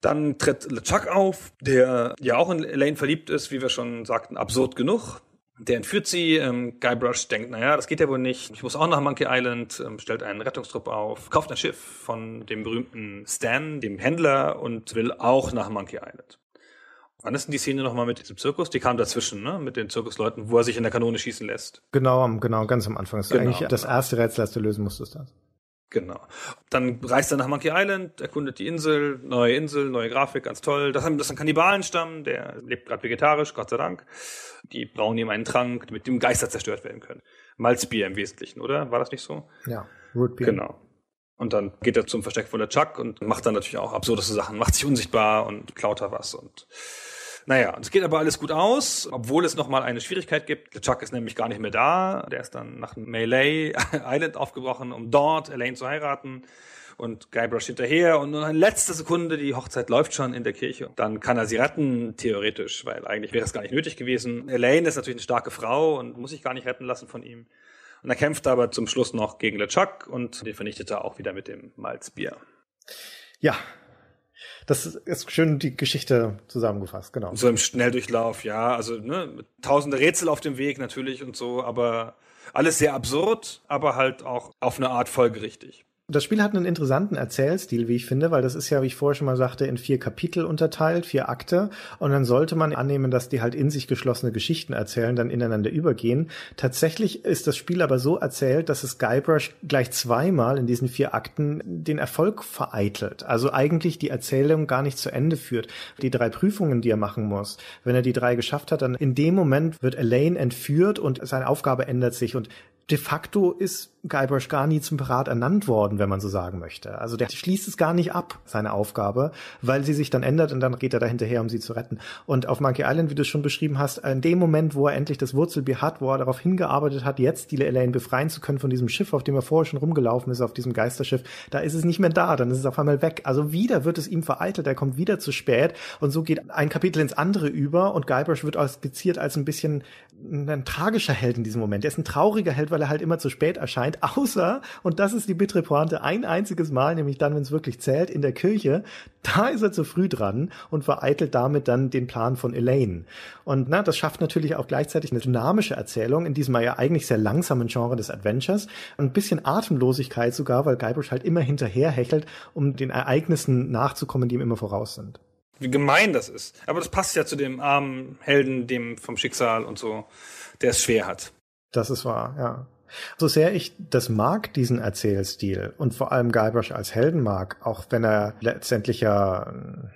Dann tritt LeChuck auf, der ja auch in Elaine verliebt ist, wie wir schon sagten, absurd genug. Der entführt sie, ähm, Guybrush denkt, naja, das geht ja wohl nicht, ich muss auch nach Monkey Island, ähm, stellt einen Rettungstrupp auf, kauft ein Schiff von dem berühmten Stan, dem Händler, und will auch nach Monkey Island. Wann ist denn die Szene nochmal mit diesem Zirkus? Die kam dazwischen, ne? Mit den Zirkusleuten, wo er sich in der Kanone schießen lässt. Genau, genau, ganz am Anfang. Das ist genau. das erste Rätsel, das du lösen musstest. Das. Genau. Dann reist er nach Monkey Island, erkundet die Insel, neue Insel, neue Grafik, ganz toll. Das, ist ein Kannibalenstamm, der lebt gerade vegetarisch, Gott sei Dank. Die brauen ihm einen Trank, mit dem Geister zerstört werden können. Malzbier im Wesentlichen, oder? War das nicht so? Ja, Rootbier. Genau. Und dann geht er zum Versteck von der Chuck und macht dann natürlich auch absurdeste Sachen, macht sich unsichtbar und klaut da was und naja, es geht aber alles gut aus, obwohl es nochmal eine Schwierigkeit gibt. LeChuck ist nämlich gar nicht mehr da. Der ist dann nach Melee [laughs] Island aufgebrochen, um dort Elaine zu heiraten und Guybrush hinterher und nur eine letzte Sekunde, die Hochzeit läuft schon in der Kirche. Dann kann er sie retten, theoretisch, weil eigentlich wäre es gar nicht nötig gewesen. Elaine ist natürlich eine starke Frau und muss sich gar nicht retten lassen von ihm. Und er kämpft aber zum Schluss noch gegen LeChuck und den vernichtet er auch wieder mit dem Malzbier. Ja, das ist schön die Geschichte zusammengefasst, genau. So im Schnelldurchlauf, ja. Also ne, tausende Rätsel auf dem Weg natürlich und so, aber alles sehr absurd, aber halt auch auf eine Art folgerichtig das Spiel hat einen interessanten Erzählstil, wie ich finde, weil das ist ja, wie ich vorher schon mal sagte, in vier Kapitel unterteilt, vier Akte. Und dann sollte man annehmen, dass die halt in sich geschlossene Geschichten erzählen, dann ineinander übergehen. Tatsächlich ist das Spiel aber so erzählt, dass es Guybrush gleich zweimal in diesen vier Akten den Erfolg vereitelt. Also eigentlich die Erzählung gar nicht zu Ende führt. Die drei Prüfungen, die er machen muss, wenn er die drei geschafft hat, dann in dem Moment wird Elaine entführt und seine Aufgabe ändert sich. Und de facto ist Guybrush gar nie zum Pirat ernannt worden, wenn man so sagen möchte. Also der schließt es gar nicht ab, seine Aufgabe, weil sie sich dann ändert und dann geht er da hinterher, um sie zu retten. Und auf Monkey Island, wie du es schon beschrieben hast, in dem Moment, wo er endlich das Wurzelbier hat, wo er darauf hingearbeitet hat, jetzt die Elaine befreien zu können von diesem Schiff, auf dem er vorher schon rumgelaufen ist, auf diesem Geisterschiff, da ist es nicht mehr da, dann ist es auf einmal weg. Also wieder wird es ihm vereitelt, er kommt wieder zu spät und so geht ein Kapitel ins andere über und Guybrush wird auch skizziert als ein bisschen ein, ein tragischer Held in diesem Moment. Er ist ein trauriger Held, weil weil er halt immer zu spät erscheint, [laughs] außer, und das ist die bittere Pointe, ein einziges Mal, nämlich dann, wenn es wirklich zählt, in der Kirche, da ist er zu früh dran und vereitelt damit dann den Plan von Elaine. Und na, das schafft natürlich auch gleichzeitig eine dynamische Erzählung in diesem ja eigentlich sehr langsamen Genre des Adventures, ein bisschen Atemlosigkeit sogar, weil Guybrush halt immer hinterher hechelt, um den Ereignissen nachzukommen, die ihm immer voraus sind wie gemein das ist. Aber das passt ja zu dem armen Helden, dem vom Schicksal und so, der es schwer hat. Das ist wahr, ja. So sehr ich das mag, diesen Erzählstil und vor allem Guybrush als Helden mag, auch wenn er letztendlich ja hm,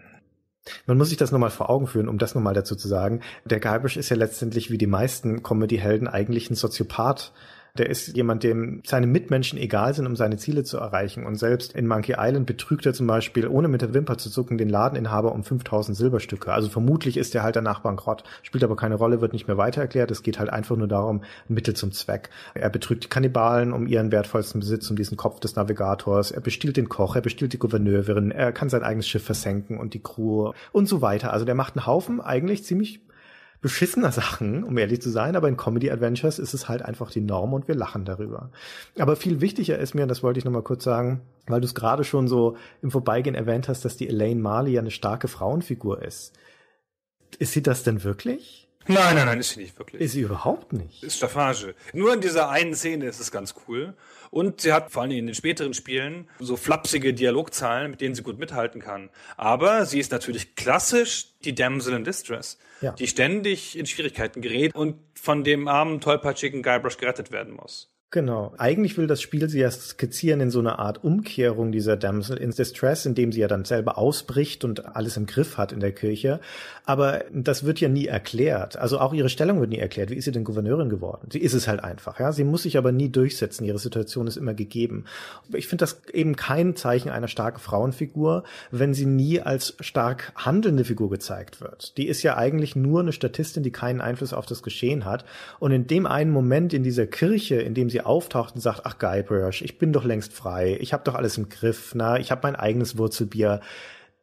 man muss sich das nochmal vor Augen führen, um das nochmal dazu zu sagen. Der Guybrush ist ja letztendlich wie die meisten Comedy-Helden eigentlich ein Soziopath. Der ist jemand, dem seine Mitmenschen egal sind, um seine Ziele zu erreichen. Und selbst in Monkey Island betrügt er zum Beispiel, ohne mit der Wimper zu zucken, den Ladeninhaber um 5000 Silberstücke. Also vermutlich ist er halt danach bankrott. Spielt aber keine Rolle, wird nicht mehr weiter erklärt. Es geht halt einfach nur darum, Mittel zum Zweck. Er betrügt die Kannibalen um ihren wertvollsten Besitz, um diesen Kopf des Navigators. Er bestiehlt den Koch, er bestiehlt die Gouverneurin, er kann sein eigenes Schiff versenken und die Crew und so weiter. Also der macht einen Haufen eigentlich ziemlich beschissener Sachen, um ehrlich zu sein, aber in Comedy Adventures ist es halt einfach die Norm und wir lachen darüber. Aber viel wichtiger ist mir, und das wollte ich nochmal kurz sagen, weil du es gerade schon so im Vorbeigehen erwähnt hast, dass die Elaine Marley ja eine starke Frauenfigur ist. Ist sie das denn wirklich? Nein, nein, nein, ist sie nicht wirklich. Ist sie überhaupt nicht. Ist Staffage. Nur in dieser einen Szene ist es ganz cool. Und sie hat vor allem in den späteren Spielen so flapsige Dialogzahlen, mit denen sie gut mithalten kann. Aber sie ist natürlich klassisch die Damsel in Distress, ja. die ständig in Schwierigkeiten gerät und von dem armen, tollpatschigen Guybrush gerettet werden muss. Genau. Eigentlich will das Spiel sie ja skizzieren in so einer Art Umkehrung dieser Damsel in Distress, indem sie ja dann selber ausbricht und alles im Griff hat in der Kirche. Aber das wird ja nie erklärt. Also auch ihre Stellung wird nie erklärt. Wie ist sie denn Gouverneurin geworden? Sie ist es halt einfach, ja. Sie muss sich aber nie durchsetzen. Ihre Situation ist immer gegeben. Ich finde das eben kein Zeichen einer starken Frauenfigur, wenn sie nie als stark handelnde Figur gezeigt wird. Die ist ja eigentlich nur eine Statistin, die keinen Einfluss auf das Geschehen hat. Und in dem einen Moment in dieser Kirche, in dem sie auftaucht und sagt, ach Guybrush, ich bin doch längst frei, ich habe doch alles im Griff, na, ich habe mein eigenes Wurzelbier.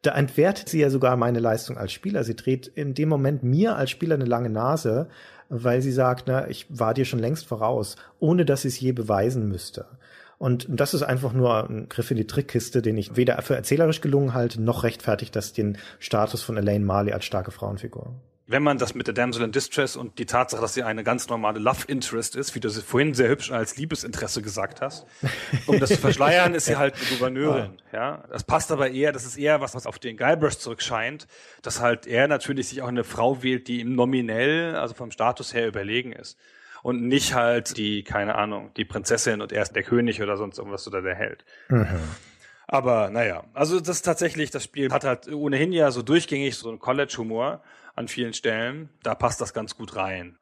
Da entwertet sie ja sogar meine Leistung als Spieler. Sie dreht in dem Moment mir als Spieler eine lange Nase, weil sie sagt, na, ich war dir schon längst voraus, ohne dass ich es je beweisen müsste. Und das ist einfach nur ein Griff in die Trickkiste, den ich weder für erzählerisch gelungen halte, noch rechtfertigt das den Status von Elaine Marley als starke Frauenfigur wenn man das mit der Damsel in Distress und die Tatsache, dass sie eine ganz normale Love Interest ist, wie du sie vorhin sehr hübsch als Liebesinteresse gesagt hast, um das zu [laughs] verschleiern, ist sie halt eine Gouverneurin. Oh. Ja, das passt aber eher, das ist eher was, was auf den Guybrush zurückscheint, dass halt er natürlich sich auch eine Frau wählt, die ihm nominell, also vom Status her überlegen ist. Und nicht halt die, keine Ahnung, die Prinzessin und er ist der König oder sonst irgendwas oder der Held. Mhm. Aber naja, also das ist tatsächlich, das Spiel hat halt ohnehin ja so durchgängig so einen College-Humor an vielen Stellen. Da passt das ganz gut rein.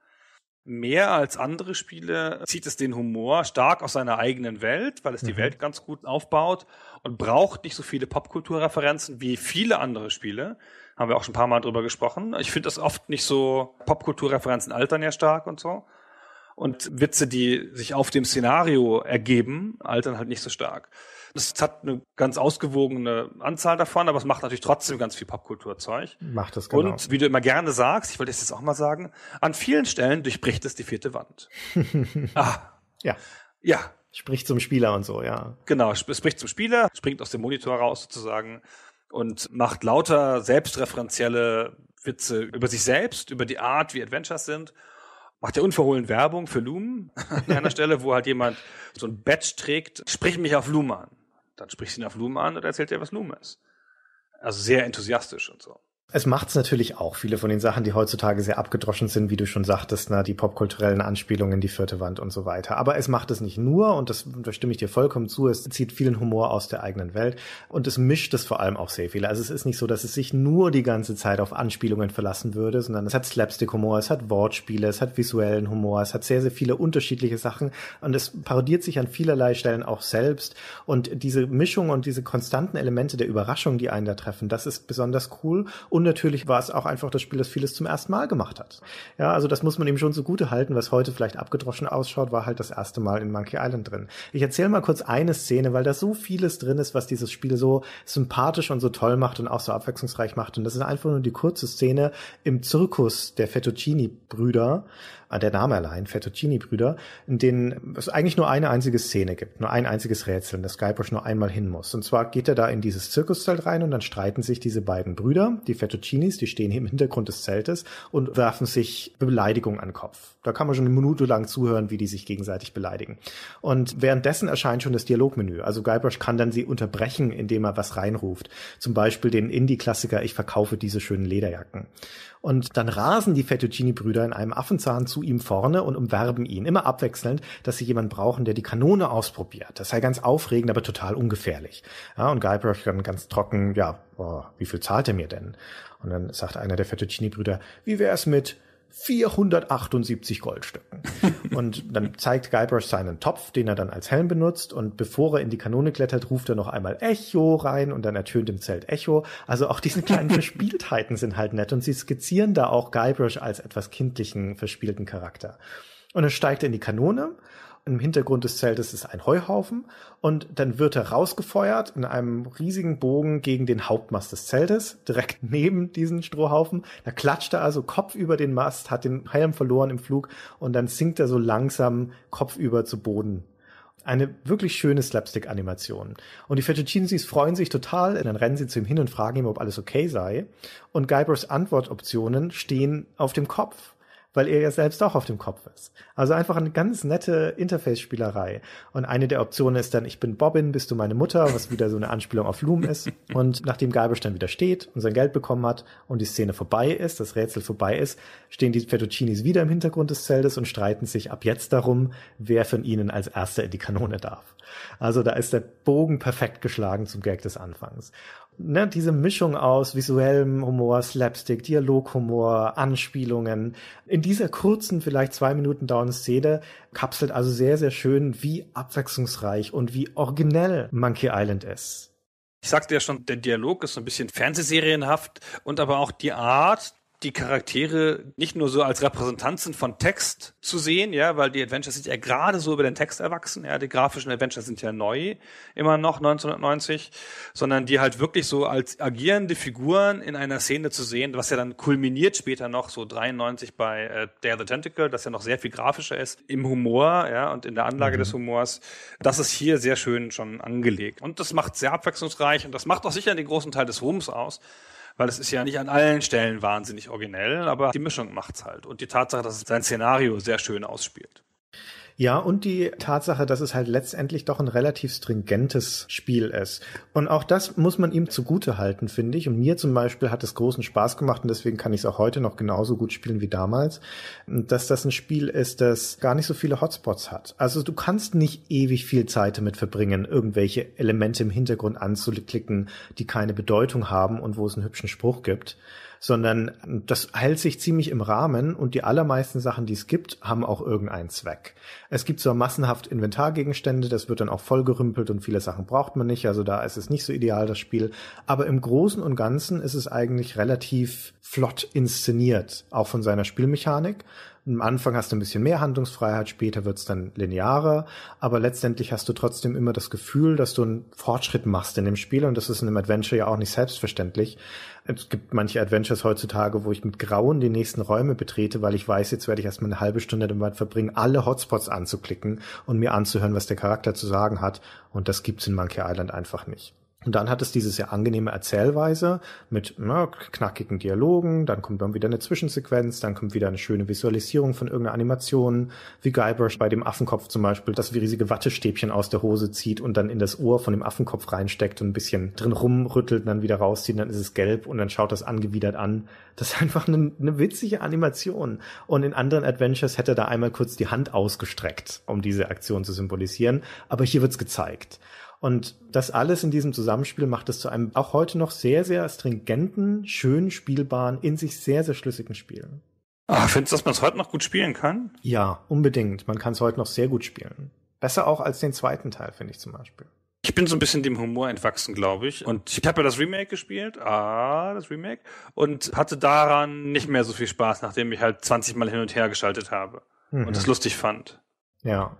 Mehr als andere Spiele zieht es den Humor stark aus seiner eigenen Welt, weil es die mhm. Welt ganz gut aufbaut und braucht nicht so viele Popkulturreferenzen wie viele andere Spiele. Haben wir auch schon ein paar Mal drüber gesprochen. Ich finde das oft nicht so, Popkulturreferenzen altern ja stark und so. Und Witze, die sich auf dem Szenario ergeben, altern halt nicht so stark. Das hat eine ganz ausgewogene Anzahl davon, aber es macht natürlich trotzdem ganz viel Popkulturzeug. Macht das genau. Und wie du immer gerne sagst, ich wollte es jetzt auch mal sagen, an vielen Stellen durchbricht es die vierte Wand. [laughs] ah. Ja. Ja. Spricht zum Spieler und so, ja. Genau, es spricht zum Spieler, springt aus dem Monitor raus sozusagen und macht lauter selbstreferenzielle Witze über sich selbst, über die Art, wie Adventures sind macht ja unverhohlen Werbung für Loom [laughs] an einer [laughs] Stelle, wo halt jemand so ein Badge trägt, sprich mich auf Loom an. Dann spricht sie ihn auf Lumen an und erzählt dir, was Lumen ist. Also sehr enthusiastisch und so. Es macht es natürlich auch. Viele von den Sachen, die heutzutage sehr abgedroschen sind, wie du schon sagtest, na, die popkulturellen Anspielungen, die vierte Wand und so weiter. Aber es macht es nicht nur, und das, da stimme ich dir vollkommen zu, es zieht vielen Humor aus der eigenen Welt und es mischt es vor allem auch sehr viel. Also es ist nicht so, dass es sich nur die ganze Zeit auf Anspielungen verlassen würde, sondern es hat Slapstick-Humor, es hat Wortspiele, es hat visuellen Humor, es hat sehr, sehr viele unterschiedliche Sachen und es parodiert sich an vielerlei Stellen auch selbst. Und diese Mischung und diese konstanten Elemente der Überraschung, die einen da treffen, das ist besonders cool. Und und natürlich war es auch einfach das Spiel, das vieles zum ersten Mal gemacht hat. Ja, also das muss man ihm schon zugute halten, was heute vielleicht abgedroschen ausschaut, war halt das erste Mal in Monkey Island drin. Ich erzähle mal kurz eine Szene, weil da so vieles drin ist, was dieses Spiel so sympathisch und so toll macht und auch so abwechslungsreich macht. Und das ist einfach nur die kurze Szene im Zirkus der Fettuccini-Brüder. Ah, der Name allein, Fettuccini-Brüder, in denen es eigentlich nur eine einzige Szene gibt, nur ein einziges Rätsel, in das Guybrush nur einmal hin muss. Und zwar geht er da in dieses Zirkuszelt rein und dann streiten sich diese beiden Brüder, die Fettuccinis, die stehen hier im Hintergrund des Zeltes und werfen sich Beleidigungen an den Kopf. Da kann man schon eine Minute lang zuhören, wie die sich gegenseitig beleidigen. Und währenddessen erscheint schon das Dialogmenü. Also Guybrush kann dann sie unterbrechen, indem er was reinruft. Zum Beispiel den Indie-Klassiker, ich verkaufe diese schönen Lederjacken. Und dann rasen die Fettuccini-Brüder in einem Affenzahn zu ihm vorne und umwerben ihn, immer abwechselnd, dass sie jemanden brauchen, der die Kanone ausprobiert. Das sei ganz aufregend, aber total ungefährlich. Ja, und Guybrush dann ganz trocken, ja, boah, wie viel zahlt er mir denn? Und dann sagt einer der Fettuccini-Brüder, wie wär's mit 478 Goldstücken. [laughs] und dann zeigt Guybrush seinen Topf, den er dann als Helm benutzt. Und bevor er in die Kanone klettert, ruft er noch einmal Echo rein und dann ertönt im Zelt Echo. Also auch diese kleinen [laughs] Verspieltheiten sind halt nett und sie skizzieren da auch Guybrush als etwas kindlichen, verspielten Charakter. Und er steigt in die Kanone im Hintergrund des Zeltes ist ein Heuhaufen und dann wird er rausgefeuert in einem riesigen Bogen gegen den Hauptmast des Zeltes, direkt [laughs] neben diesen Strohhaufen. Da klatscht er also Kopf über den Mast, hat den Helm verloren im Flug und dann sinkt er so langsam Kopf über zu Boden eine wirklich schöne Slapstick-Animation. Und die Fettuccinis freuen sich total, und dann rennen sie zu ihm hin und fragen ihm, ob alles okay sei. Und Guybrushs Antwortoptionen stehen auf dem Kopf weil er ja selbst auch auf dem Kopf ist. Also einfach eine ganz nette Interface-Spielerei. Und eine der Optionen ist dann, ich bin Bobbin, bist du meine Mutter, was wieder so eine Anspielung auf Loom ist. [laughs] Und nachdem Galbisch dann wieder steht und sein Geld bekommen hat und die Szene vorbei ist, das Rätsel vorbei ist, stehen die Fettuccinis wieder im Hintergrund des Zeltes und streiten sich ab jetzt darum, wer von ihnen als erster in die Kanone darf. Also da ist der Bogen perfekt geschlagen zum Gag des Anfangs ne, diese Mischung aus visuellem Humor, Slapstick, Dialoghumor, Anspielungen. In dieser kurzen, vielleicht zwei Minuten dauernden Szene kapselt also sehr, sehr schön, wie abwechslungsreich und wie originell Monkey Island ist. Ich sagte ja schon, der Dialog ist so ein bisschen fernsehserienhaft und aber auch die Art, die Charaktere nicht nur so als Repräsentanzen von Text zu sehen, ja, weil die Adventures sind ja gerade so über den Text erwachsen, ja, die grafischen Adventures sind ja neu, immer noch 1990, sondern die halt wirklich so als agierende Figuren in einer Szene zu sehen, was ja dann kulminiert später noch so 93 bei äh, Dare the Tentacle, das ja noch sehr viel grafischer ist im Humor, ja, und in der Anlage mhm. des Humors. Das ist hier sehr schön schon angelegt und das macht sehr abwechslungsreich und das macht auch sicher den großen Teil des Ruhms aus weil es ist ja nicht an allen Stellen wahnsinnig originell, aber die Mischung macht's halt. Und die Tatsache, dass es sein Szenario sehr schön ausspielt. Ja, und die Tatsache, dass es halt letztendlich doch ein relativ stringentes Spiel ist. Und auch das muss man ihm zugute halten, finde ich. Und mir zum Beispiel hat es großen Spaß gemacht und deswegen kann ich es auch heute noch genauso gut spielen wie damals, dass das ein Spiel ist, das gar nicht so viele Hotspots hat. Also du kannst nicht ewig viel Zeit damit verbringen, irgendwelche Elemente im Hintergrund anzuklicken, die keine Bedeutung haben und wo es einen hübschen Spruch gibt sondern ähm, das hält sich ziemlich im Rahmen und die allermeisten Sachen, die es gibt, haben auch irgendeinen Zweck. Es gibt zwar massenhaft Inventargegenstände, das wird dann auch vollgerümpelt und viele Sachen braucht man nicht, also da ist es nicht so ideal, das Spiel, aber im Großen und Ganzen ist es eigentlich relativ flott inszeniert, auch von seiner Spielmechanik. Am Anfang hast du ein bisschen mehr Handlungsfreiheit, später wird's dann linearer, aber letztendlich hast du trotzdem immer das Gefühl, dass du einen Fortschritt machst in dem Spiel und das ist in einem Adventure ja auch nicht selbstverständlich. Es gibt manche Adventures heutzutage, wo ich mit Grauen die nächsten Räume betrete, weil ich weiß, jetzt werde ich erstmal eine halbe Stunde damit verbringen, alle Hotspots anzuklicken und mir anzuhören, was der Charakter zu sagen hat und das gibt's in Monkey Island einfach nicht. Und dann hat es dieses sehr angenehme Erzählweise mit na, ne, knackigen Dialogen, dann kommt dann wieder eine Zwischensequenz, dann kommt wieder eine schöne Visualisierung von irgendeiner Animation, wie Guybrush bei dem Affenkopf zum Beispiel, das wie riesige Wattestäbchen aus der Hose zieht und dann in das Ohr von dem Affenkopf reinsteckt und ein bisschen drin rumrüttelt und dann wieder rauszieht, dann ist es gelb und dann schaut das angewidert an. Das ist einfach eine, eine witzige Animation. Und in anderen Adventures hätte er da einmal kurz die Hand ausgestreckt, um diese Aktion zu symbolisieren, aber hier wird's gezeigt. Und das alles in diesem Zusammenspiel macht es zu einem auch heute noch sehr, sehr stringenten, schön spielbaren, in sich sehr, sehr schlüssigen Spiel. Ach, findest du, dass man es heute noch gut spielen kann? Ja, unbedingt. Man kann es heute noch sehr gut spielen. Besser auch als den zweiten Teil, finde ich zum Beispiel. Ich bin so ein bisschen dem Humor entwachsen, glaube ich. Und ich habe ja das Remake gespielt, ah, das Remake, und hatte daran nicht mehr so viel Spaß, nachdem ich halt 20 Mal hin und her geschaltet habe mhm. und das lustig fand. Ja,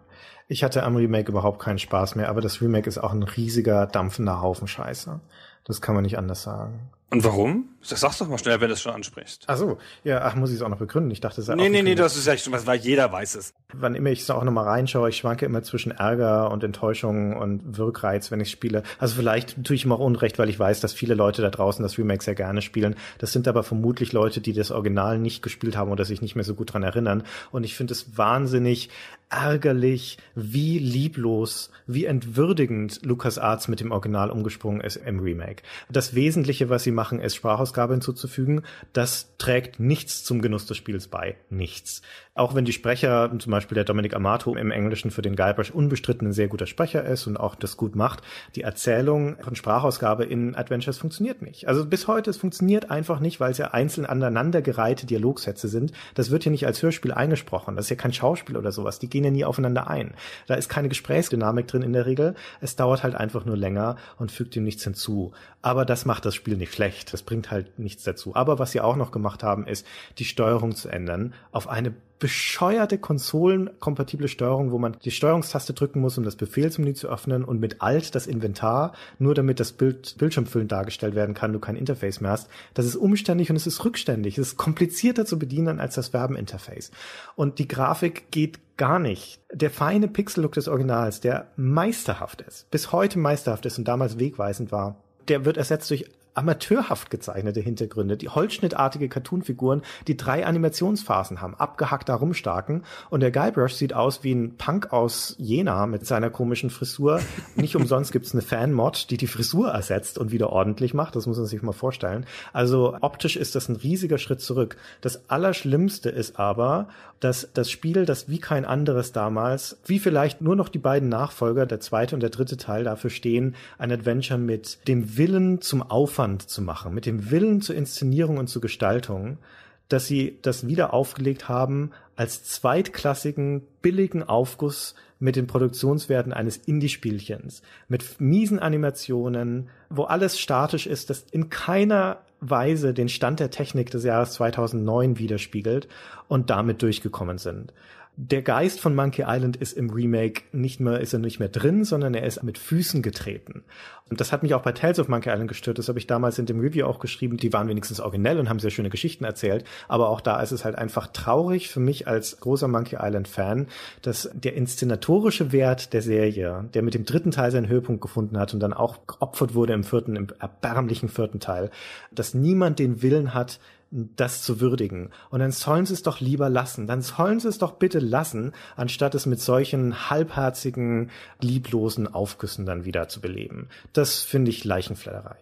ich hatte am Remake überhaupt keinen Spaß mehr, aber das Remake ist auch ein riesiger, dampfender Haufen Scheiße. Das kann man nicht anders sagen. Und warum? Das sagst du doch mal schnell, wenn du es schon ansprichst. Ach so, ja, ach, muss ich es auch noch begründen. Ich dachte, es ist ja Nee, nee, nee, das ist ja echt, was, weil jeder weiß es. Wann immer ich es auch nochmal reinschaue, ich schwanke immer zwischen Ärger und Enttäuschung und Wirkreiz, wenn ich spiele. Also vielleicht tue ich ihm auch Unrecht, weil ich weiß, dass viele Leute da draußen das Remake sehr gerne spielen. Das sind aber vermutlich Leute, die das Original nicht gespielt haben oder sich nicht mehr so gut dran erinnern. Und ich finde es wahnsinnig ärgerlich, wie lieblos, wie entwürdigend LucasArts mit dem Original umgesprungen ist im Remake. Das Wesentliche, was sie machen, es Sprachausgabe hinzuzufügen, das trägt nichts zum Genuss des Spiels bei. Nichts. Auch wenn die Sprecher, zum Beispiel der Dominic Amato im Englischen für den Guybrush unbestritten ein sehr guter Sprecher ist und auch das gut macht, die Erzählung von Sprachausgabe in Adventures funktioniert nicht. Also bis heute, es funktioniert einfach nicht, weil es ja einzeln aneinandergereihte Dialogsätze sind. Das wird hier nicht als Hörspiel eingesprochen. Das ist ja kein Schauspiel oder sowas. Die gehen ja nie aufeinander ein. Da ist keine Gesprächsdynamik drin in der Regel. Es dauert halt einfach nur länger und fügt ihm nichts hinzu. Aber das macht das Spiel nicht schlecht recht. Das bringt halt nichts dazu. Aber was sie auch noch gemacht haben, ist, die Steuerung zu ändern auf eine bescheuerte konsolenkompatible Steuerung, wo man die Steuerungstaste drücken muss, um das Befehlsmenü zu öffnen und mit Alt das Inventar, nur damit das Bild bildschirmfüllend dargestellt werden kann, du kein Interface mehr hast. Das ist umständlich und es ist rückständig. Es ist komplizierter zu bedienen als das Verbeninterface. Und die Grafik geht gar nicht. Der feine Pixel-Look des Originals, der meisterhaft ist, bis heute meisterhaft ist und damals wegweisend war, der wird ersetzt durch amateurhaft gezeichnete Hintergründe, die holzschnittartige Cartoonfiguren, die drei Animationsphasen haben, abgehackt herumstarken und der Guybrush sieht aus wie ein Punk aus Jena mit seiner komischen Frisur. Nicht umsonst gibt's eine Fan-Mod, die die Frisur ersetzt und wieder ordentlich macht, das muss man sich mal vorstellen. Also optisch ist das ein riesiger Schritt zurück. Das Allerschlimmste ist aber, dass das Spiel, das wie kein anderes damals, wie vielleicht nur noch die beiden Nachfolger, der zweite und der dritte Teil dafür stehen, ein Adventure mit dem Willen zum Aufwand spannend zu machen, mit dem Willen zur Inszenierung und zur Gestaltung, dass sie das wieder aufgelegt haben als zweitklassigen, billigen Aufguss mit den Produktionswerten eines Indie-Spielchens, mit miesen Animationen, wo alles statisch ist, das in keiner Weise den Stand der Technik des Jahres 2009 widerspiegelt und damit durchgekommen sind der Geist von Monkey Island ist im Remake nicht mehr, ist er nicht mehr drin, sondern er ist mit Füßen getreten. Und das hat mich auch bei Tales of Monkey Island gestört. Das habe ich damals in dem Review auch geschrieben. Die waren wenigstens originell und haben sehr schöne Geschichten erzählt. Aber auch da ist es halt einfach traurig für mich als großer Monkey Island Fan, dass der inszenatorische Wert der Serie, der mit dem dritten Teil seinen Höhepunkt gefunden hat und dann auch geopfert wurde im vierten, im erbärmlichen vierten Teil, dass niemand den Willen hat, das zu würdigen. Und dann sollen sie es doch lieber lassen. Dann sollen sie es doch bitte lassen, anstatt es mit solchen halbherzigen, lieblosen Aufgüssen dann wieder zu beleben. Das finde ich Leichenflatterei.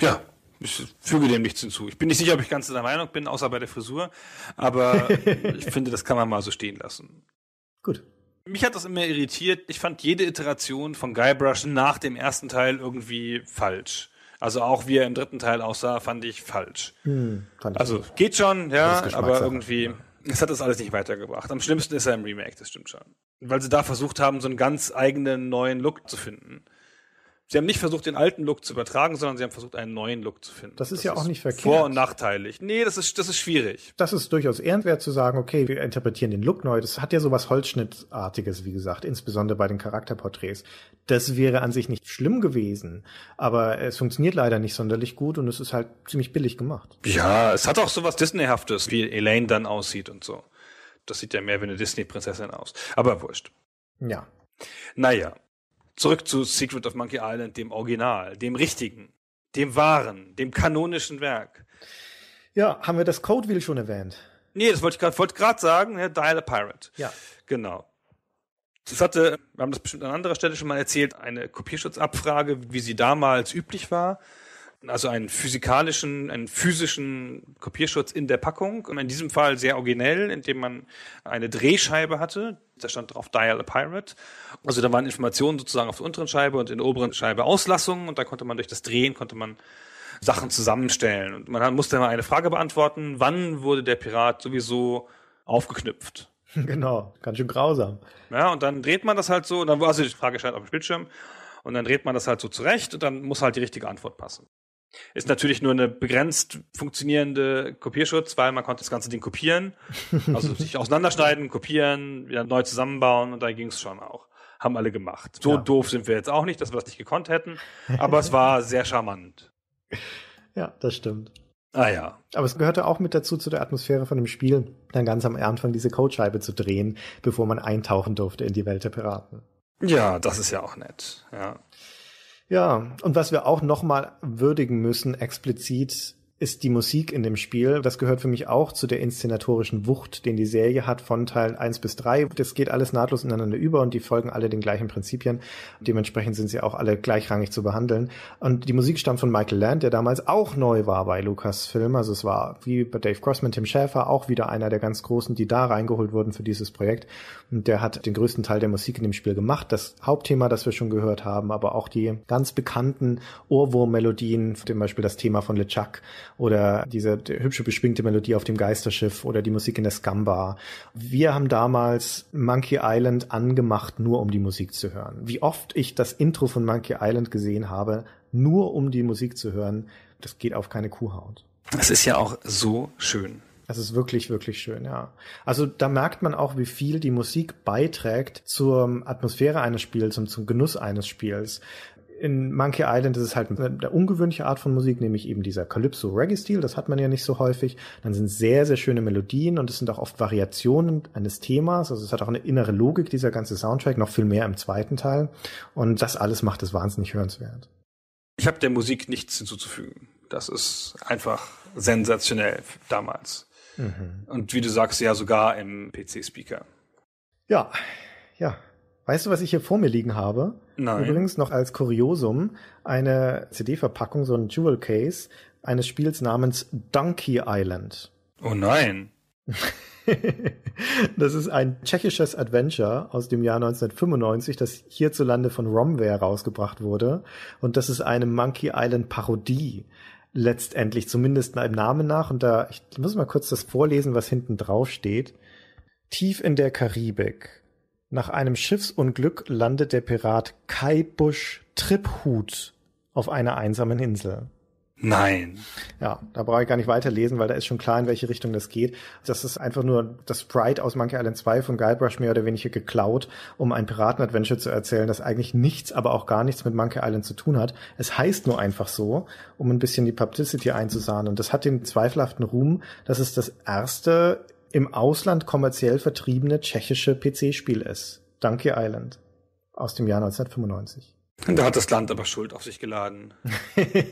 Ja, ich füge dem nichts hinzu. Ich bin nicht sicher, ob ich ganz in der Meinung bin, außer bei der Frisur, aber [laughs] ich finde, das kann man mal so stehen lassen. Gut. Mich hat das immer irritiert. Ich fand jede Iteration von Guybrush nach dem ersten Teil irgendwie falsch also auch wie er im dritten Teil aussah, fand ich falsch. Hm, fand ich also gut. geht schon, ja, aber irgendwie, es hat das alles nicht weitergebracht. Am schlimmsten ist er im Remake, das stimmt schon. Weil sie da versucht haben, so einen ganz eigenen neuen Look zu finden sie haben nicht versucht, den alten Look zu übertragen, sondern sie haben versucht, einen neuen Look zu finden. Das ist das ja ist auch nicht verkehrt. Vor- und nachteilig. Nee, das ist, das ist schwierig. Das ist durchaus ehrenwert zu sagen, okay, wir interpretieren den Look neu. Das hat ja sowas Holzschnittartiges, wie gesagt, insbesondere bei den Charakterporträts. Das wäre an sich nicht schlimm gewesen, aber es funktioniert leider nicht sonderlich gut und es ist halt ziemlich billig gemacht. Ja, es hat auch sowas Disney-haftes, wie Elaine dann aussieht und so. Das sieht ja mehr wie eine Disney-Prinzessin aus. Aber wurscht. Ja. Naja, Zurück zu Secret of Monkey Island, dem Original, dem richtigen, dem wahren, dem kanonischen Werk. Ja, haben wir das Code schon erwähnt? Nee, das wollte ich gerade wollte grad sagen, ja, ne, Dial a Pirate. Ja. Genau. Das hatte, wir haben das bestimmt an anderer Stelle schon mal erzählt, eine Kopierschutzabfrage, wie sie damals üblich war also einen physikalischen, einen physischen Kopierschutz in der Packung. Und In diesem Fall sehr originell, indem man eine Drehscheibe hatte. Da stand drauf Dial a Pirate. Also da waren Informationen sozusagen auf der unteren Scheibe und in der oberen Scheibe Auslassungen und da konnte man durch das Drehen konnte man Sachen zusammenstellen. Und man musste immer eine Frage beantworten, wann wurde der Pirat sowieso aufgeknüpft? [laughs] Genau, ganz schön grausam. Ja, und dann dreht man das halt so, und dann, also die Frage scheint auf dem Bildschirm, und dann dreht man das halt so zurecht und dann muss halt die richtige Antwort passen. Ist natürlich nur eine begrenzt funktionierende Kopierschutz, weil man konnte das ganze Ding kopieren, also [laughs] sich auseinanderschneiden, kopieren, wieder neu zusammenbauen und da ging es schon auch. Haben alle gemacht. So ja. doof sind wir jetzt auch nicht, dass wir das nicht gekonnt hätten, aber es war sehr charmant. [laughs] Ja, das stimmt. Ah ja. Aber es gehörte auch mit dazu zu der Atmosphäre von dem Spiel, dann ganz am Anfang diese Codescheibe zu drehen, bevor man eintauchen durfte in die Welt der Piraten. Ja, das ist ja auch nett. Ja. Ja, und was wir auch nochmal würdigen müssen, explizit, ist die Musik in dem Spiel. Das gehört für mich auch zu der inszenatorischen Wucht, den die Serie hat von Teil 1 bis 3. Das geht alles nahtlos ineinander über und die folgen alle den gleichen Prinzipien. Dementsprechend sind sie auch alle gleichrangig zu behandeln. Und die Musik stammt von Michael Land, der damals auch neu war bei Lucasfilm. Also es war wie bei Dave Crossman, Tim Schäfer auch wieder einer der ganz großen, die da reingeholt wurden für dieses Projekt. Und der hat den größten Teil der Musik in dem Spiel gemacht. Das Hauptthema, das wir schon gehört haben, aber auch die ganz bekannten Ohrwurm-Melodien, zum Beispiel das Thema von LeChuck oder diese hübsche beschwingte Melodie auf dem Geisterschiff oder die Musik in der Scamba. Wir haben damals Monkey Island angemacht, nur um die Musik zu hören. Wie oft ich das Intro von Monkey Island gesehen habe, nur um die Musik zu hören, das geht auf keine Kuhhaut. Es ist ja auch so schön. Es ist wirklich, wirklich schön, ja. Also da merkt man auch, wie viel die Musik beiträgt zur Atmosphäre eines Spiels und zum Genuss eines Spiels in Monkey Island ist es halt eine ungewöhnliche Art von Musik, nämlich eben dieser Calypso-Reggae-Stil. Das hat man ja nicht so häufig. Dann sind sehr, sehr schöne Melodien und es sind auch oft Variationen eines Themas. Also es hat auch eine innere Logik, dieser ganze Soundtrack, noch viel mehr im zweiten Teil. Und das alles macht es wahnsinnig hörenswert. Ich habe der Musik nichts hinzuzufügen. Das ist einfach sensationell damals. Mhm. Und wie du sagst, ja sogar im PC-Speaker. Ja, ja. Weißt du, was ich hier vor mir liegen habe? Nein. Übrigens noch als Kuriosum eine CD-Verpackung, so ein Jewel Case eines Spiels namens Donkey Island. Oh nein. [laughs] das ist ein tschechisches Adventure aus dem Jahr 1995, das hierzulande von Romware rausgebracht wurde. Und das ist eine Monkey Island Parodie. Letztendlich, zumindest im Namen nach. Und da, ich muss mal kurz das vorlesen, was hinten drauf steht. Tief in der Karibik nach einem Schiffsunglück landet der Pirat Kai Busch Tripphut auf einer einsamen Insel. Nein. Ja, da brauche ich gar nicht weiterlesen, weil da ist schon klar, in welche Richtung das geht. Das ist einfach nur das Sprite aus Monkey Island 2 von Guybrush mehr oder weniger geklaut, um ein Piratenadventure zu erzählen, das eigentlich nichts, aber auch gar nichts mit Monkey Island zu tun hat. Es heißt nur einfach so, um ein bisschen die Publicity einzusahnen. Und das hat den zweifelhaften Ruhm, dass es das erste im Ausland kommerziell vertriebene tschechische PC-Spiel ist. Donkey Island aus dem Jahr 1995. [laughs] Da hat das Land aber Schuld auf sich geladen.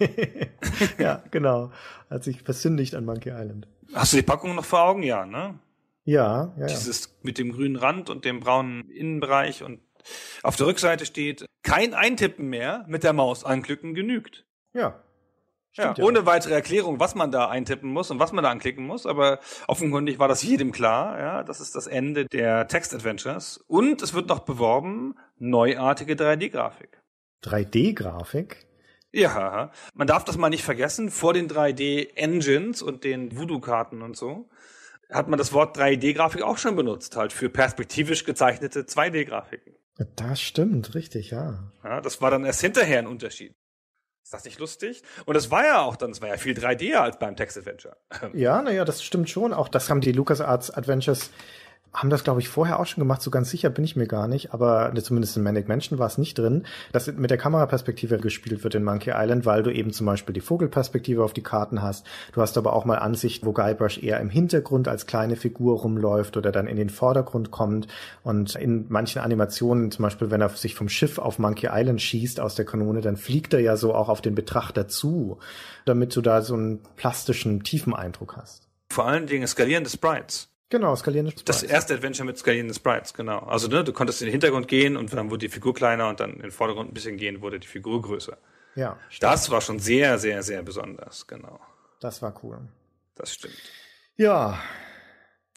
[laughs] ja, genau. Hat sich versündigt an Monkey Island. Hast du die Packung noch vor Augen? Ja, ne? Ja, ja. Dieses ja. mit dem grünen Rand und dem braunen Innenbereich und auf der Rückseite steht kein Eintippen mehr mit der Maus anklicken genügt. Ja, Stimmt, ja, ohne weitere Erklärung, was man da eintippen muss und was man da anklicken muss, aber offenkundig war das jedem klar, ja, das ist das Ende der Text-Adventures und es wird noch beworben, neuartige 3D-Grafik. 3D-Grafik? Ja, man darf das mal nicht vergessen, vor den 3D-Engines und den Voodoo-Karten und so hat man das Wort 3D-Grafik auch schon benutzt, halt für perspektivisch gezeichnete 2D-Grafiken. Das stimmt, richtig, ja. ja. Das war dann erst hinterher ein Unterschied. Ist das nicht lustig? Und es war ja auch dann, es war ja viel 3D als beim Text Adventure. Ja, naja, das stimmt schon. Auch das haben die LucasArts Adventures haben das, glaube ich, vorher auch schon gemacht, so ganz sicher bin ich mir gar nicht, aber ne, zumindest in Manic Mansion war es nicht drin, dass mit der Kameraperspektive gespielt wird in Monkey Island, weil du eben zum Beispiel die Vogelperspektive auf die Karten hast. Du hast aber auch mal Ansicht, wo Guybrush eher im Hintergrund als kleine Figur rumläuft oder dann in den Vordergrund kommt. Und in manchen Animationen, zum Beispiel, wenn er sich vom Schiff auf Monkey Island schießt aus der Kanone, dann fliegt er ja so auch auf den Betrachter zu, damit du da so einen plastischen, tiefen Eindruck hast. Vor allen Dingen skalierende Sprites Genau, skalierende Sprites. Das erste Adventure mit skalierenden Sprites, genau. Also ne, du konntest in den Hintergrund gehen und dann wurde die Figur kleiner und dann in den Vordergrund ein bisschen gehen wurde die Figur größer. Ja. Das war schon sehr, sehr, sehr besonders, genau. Das war cool. Das stimmt. Ja.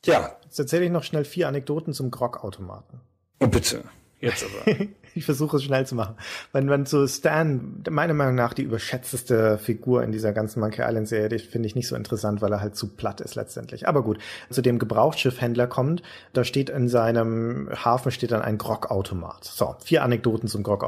Tja. Jetzt erzähle ich noch schnell vier Anekdoten zum Grog-Automaten. Oh, bitte. Jetzt aber. [laughs] [laughs] ich versuche es schnell zu machen. Wenn man so Stan, meiner Meinung nach die überschätzteste Figur in dieser ganzen Monkey Island Serie, die finde ich nicht so interessant, weil er halt zu platt ist letztendlich. Aber gut, zu dem Gebrauchtschiffhändler kommt, da steht in seinem Hafen steht dann ein grog So, vier Anekdoten zum grog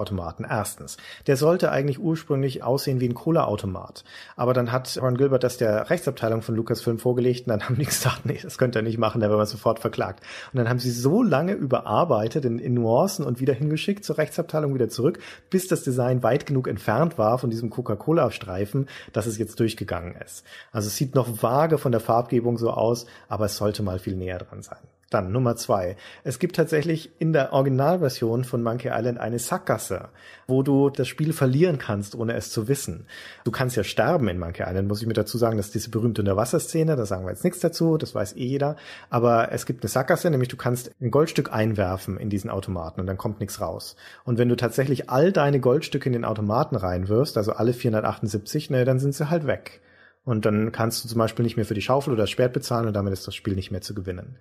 Erstens, der sollte eigentlich ursprünglich aussehen wie ein Cola-Automat. Aber dann hat Ron Gilbert das der Rechtsabteilung von Lucasfilm vorgelegt und dann haben die [laughs] gesagt, nee, das könnt ihr nicht machen, da werden wir sofort verklagt. Und dann haben sie so lange überarbeitet in, in Nuancen und wieder hingeschickt zur Rechtsabteilung wieder zurück, bis das Design weit genug entfernt war von diesem Coca-Cola-Streifen, dass es jetzt durchgegangen ist. Also es sieht noch vage von der Farbgebung so aus, aber es sollte mal viel näher dran sein. Dann Nummer zwei. Es gibt tatsächlich in der Originalversion von Monkey Island eine Sackgasse, wo du das Spiel verlieren kannst, ohne es zu wissen. Du kannst ja sterben in Monkey Island, muss ich mir dazu sagen, dass diese berühmte Unterwasserszene, da sagen wir jetzt nichts dazu, das weiß eh jeder. Aber es gibt eine Sackgasse, nämlich du kannst ein Goldstück einwerfen in diesen Automaten und dann kommt nichts raus. Und wenn du tatsächlich all deine Goldstücke in den Automaten reinwirfst, also alle 478, naja, ne, dann sind sie halt weg. Und dann kannst du zum Beispiel nicht mehr für die Schaufel oder das Schwert bezahlen und damit ist das Spiel nicht mehr zu gewinnen.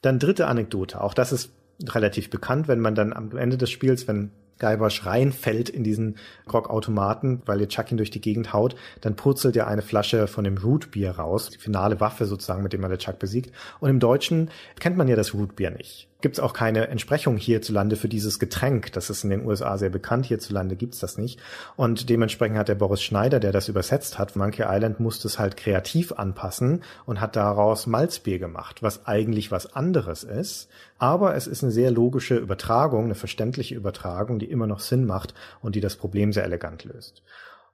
Dann dritte Anekdote. Auch das ist relativ bekannt, wenn man dann am Ende des Spiels, wenn Guybrush reinfällt in diesen Grog-Automaten, weil ihr Chuck ihn durch die Gegend haut, dann purzelt ja eine Flasche von dem Rootbier raus, die finale Waffe sozusagen, mit dem man der Chuck besiegt. Und im Deutschen kennt man ja das Rootbier nicht gibt es auch keine Entsprechung hierzulande für dieses Getränk. Das ist in den USA sehr bekannt. Hierzulande gibt's das nicht. Und dementsprechend hat der Boris Schneider, der das übersetzt hat, Monkey Island musste es halt kreativ anpassen und hat daraus Malzbier gemacht, was eigentlich was anderes ist. Aber es ist eine sehr logische Übertragung, eine verständliche Übertragung, die immer noch Sinn macht und die das Problem sehr elegant löst.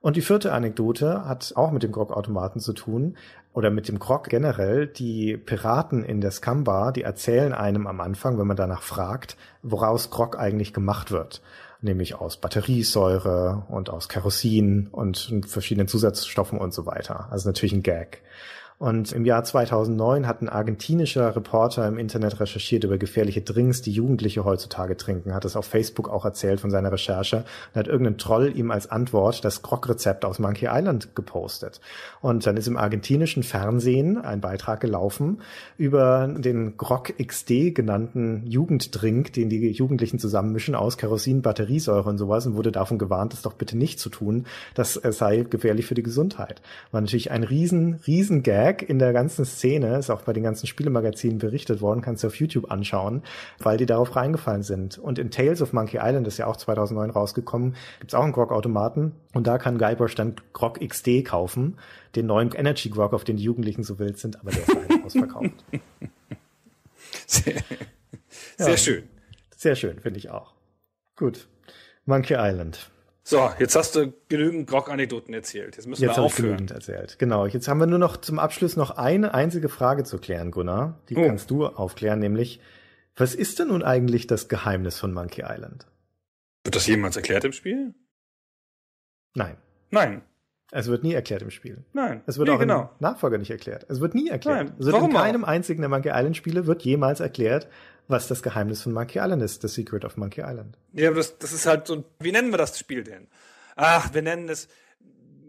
Und die vierte Anekdote hat auch mit dem Grog-Automaten zu tun oder mit dem Grog generell. Die Piraten in der Scamba, die erzählen einem am Anfang, wenn man danach fragt, woraus Grog eigentlich gemacht wird nämlich aus Batteriesäure und aus Kerosin und verschiedenen Zusatzstoffen und so weiter. Also natürlich ein Gag. Und im Jahr 2009 hat ein argentinischer Reporter im Internet recherchiert über gefährliche Drinks, die Jugendliche heutzutage trinken, hat es auf Facebook auch erzählt von seiner Recherche und hat irgendein Troll ihm als Antwort das grog aus Monkey Island gepostet. Und dann ist im argentinischen Fernsehen ein Beitrag gelaufen über den Grog XD genannten Jugenddrink, den die Jugendlichen zusammenmischen aus Kerosin, Batteriesäure und sowas und wurde davon gewarnt, das doch bitte nicht zu tun. Das sei gefährlich für die Gesundheit. War natürlich ein riesen, riesen Gag Gag in der ganzen Szene, ist auch bei den ganzen Spielemagazinen berichtet worden, kannst du auf YouTube anschauen, weil die darauf reingefallen sind. Und in Tales of Monkey Island, das ist ja auch 2009 rausgekommen, gibt es auch einen Grog-Automaten und da kann Guybrush dann Grog XD kaufen, den neuen Energy Grog, auf den die Jugendlichen so wild sind, aber der ist leider halt ausverkauft. Sehr, [laughs] sehr ja, schön. Sehr schön, finde ich auch. Gut. Monkey Island. So, jetzt hast du genügend Grog-Anekdoten erzählt. Jetzt müssen jetzt wir aufhören. Genügend erzählt. Genau. Jetzt haben wir nur noch zum Abschluss noch eine einzige Frage zu klären, Gunnar. Die oh. kannst du aufklären, nämlich was ist denn nun eigentlich das Geheimnis von Monkey Island? Wird das jemals erklärt im Spiel? Nein. Nein. Es wird nie erklärt im Spiel. Nein. Es wird nee, auch genau. im Nachfolger nicht erklärt. Es wird nie erklärt. Nein. Es wird Warum in keinem auch? einzigen der Monkey Island Spiele wird jemals erklärt, was das Geheimnis von Monkey Island ist, The Secret of Monkey Island. Ja, aber das, das ist halt so, wie nennen wir das Spiel denn? Ach, wir nennen es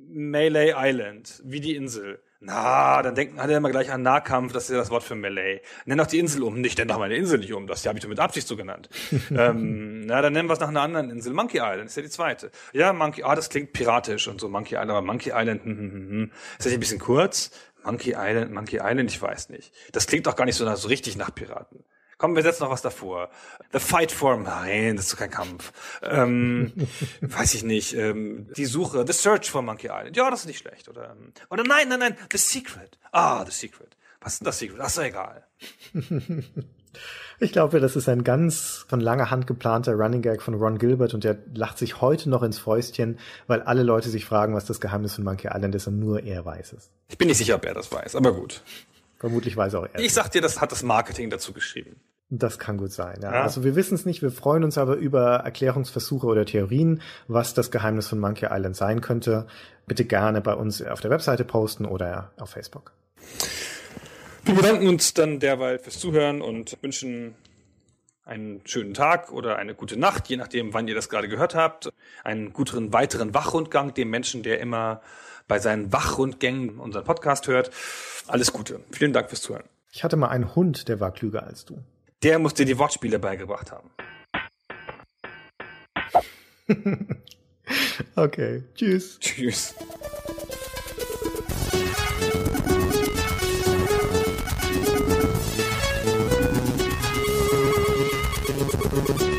Melee Island, wie die Insel. Na, dann denken alle immer gleich an Nahkampf, das ist ja das Wort für Melee. Nenn doch die Insel um, nicht nenn doch meine Insel nicht um, das habe ich doch mit Absicht so genannt. [laughs] ähm, na, dann nennen wir es nach einer anderen Insel. Monkey Island ist ja die zweite. Ja, Monkey, ah, das klingt piratisch und so, Monkey Island, aber Monkey Island, hm, hm, hm. hm. ist das nicht ein bisschen kurz? Monkey Island, Monkey Island, ich weiß nicht. Das klingt doch gar nicht so, so richtig nach Piraten. Komm, wir setzen noch was davor. The Fight for, nein, das ist doch kein Kampf. Ähm, [laughs] weiß ich nicht. Ähm, die Suche, The Search for Monkey Island. Ja, das ist nicht schlecht. Oder, ähm, oder nein, nein, nein, The Secret. Ah, The Secret. Was ist denn das Secret? Das ist doch egal. Ich glaube, das ist ein ganz von langer Hand geplanter Running Gag von Ron Gilbert und der lacht sich heute noch ins Fäustchen, weil alle Leute sich fragen, was das Geheimnis von Monkey Island ist und nur er weiß es. Ich bin nicht sicher, ob er das weiß, aber gut. Vermutlich weiß auch er. Ich sag dir, das hat das Marketing dazu geschrieben. Das kann gut sein. Ja. ja. Also wir wissen es nicht. Wir freuen uns aber über Erklärungsversuche oder Theorien, was das Geheimnis von Monkey Island sein könnte. Bitte gerne bei uns auf der Webseite posten oder auf Facebook. Wir bedanken uns dann derweil fürs Zuhören und wünschen einen schönen Tag oder eine gute Nacht, je nachdem, wann ihr das gerade gehört habt. Einen guteren weiteren Wachrundgang dem Menschen, der immer bei seinen Wachrundgängen unseren Podcast hört. Alles Gute. Vielen Dank fürs Zuhören. Ich hatte mal einen Hund, der war klüger als du. Der muss dir die Wortspiele beigebracht haben. [laughs] okay, tschüss. Tschüss. Thank you.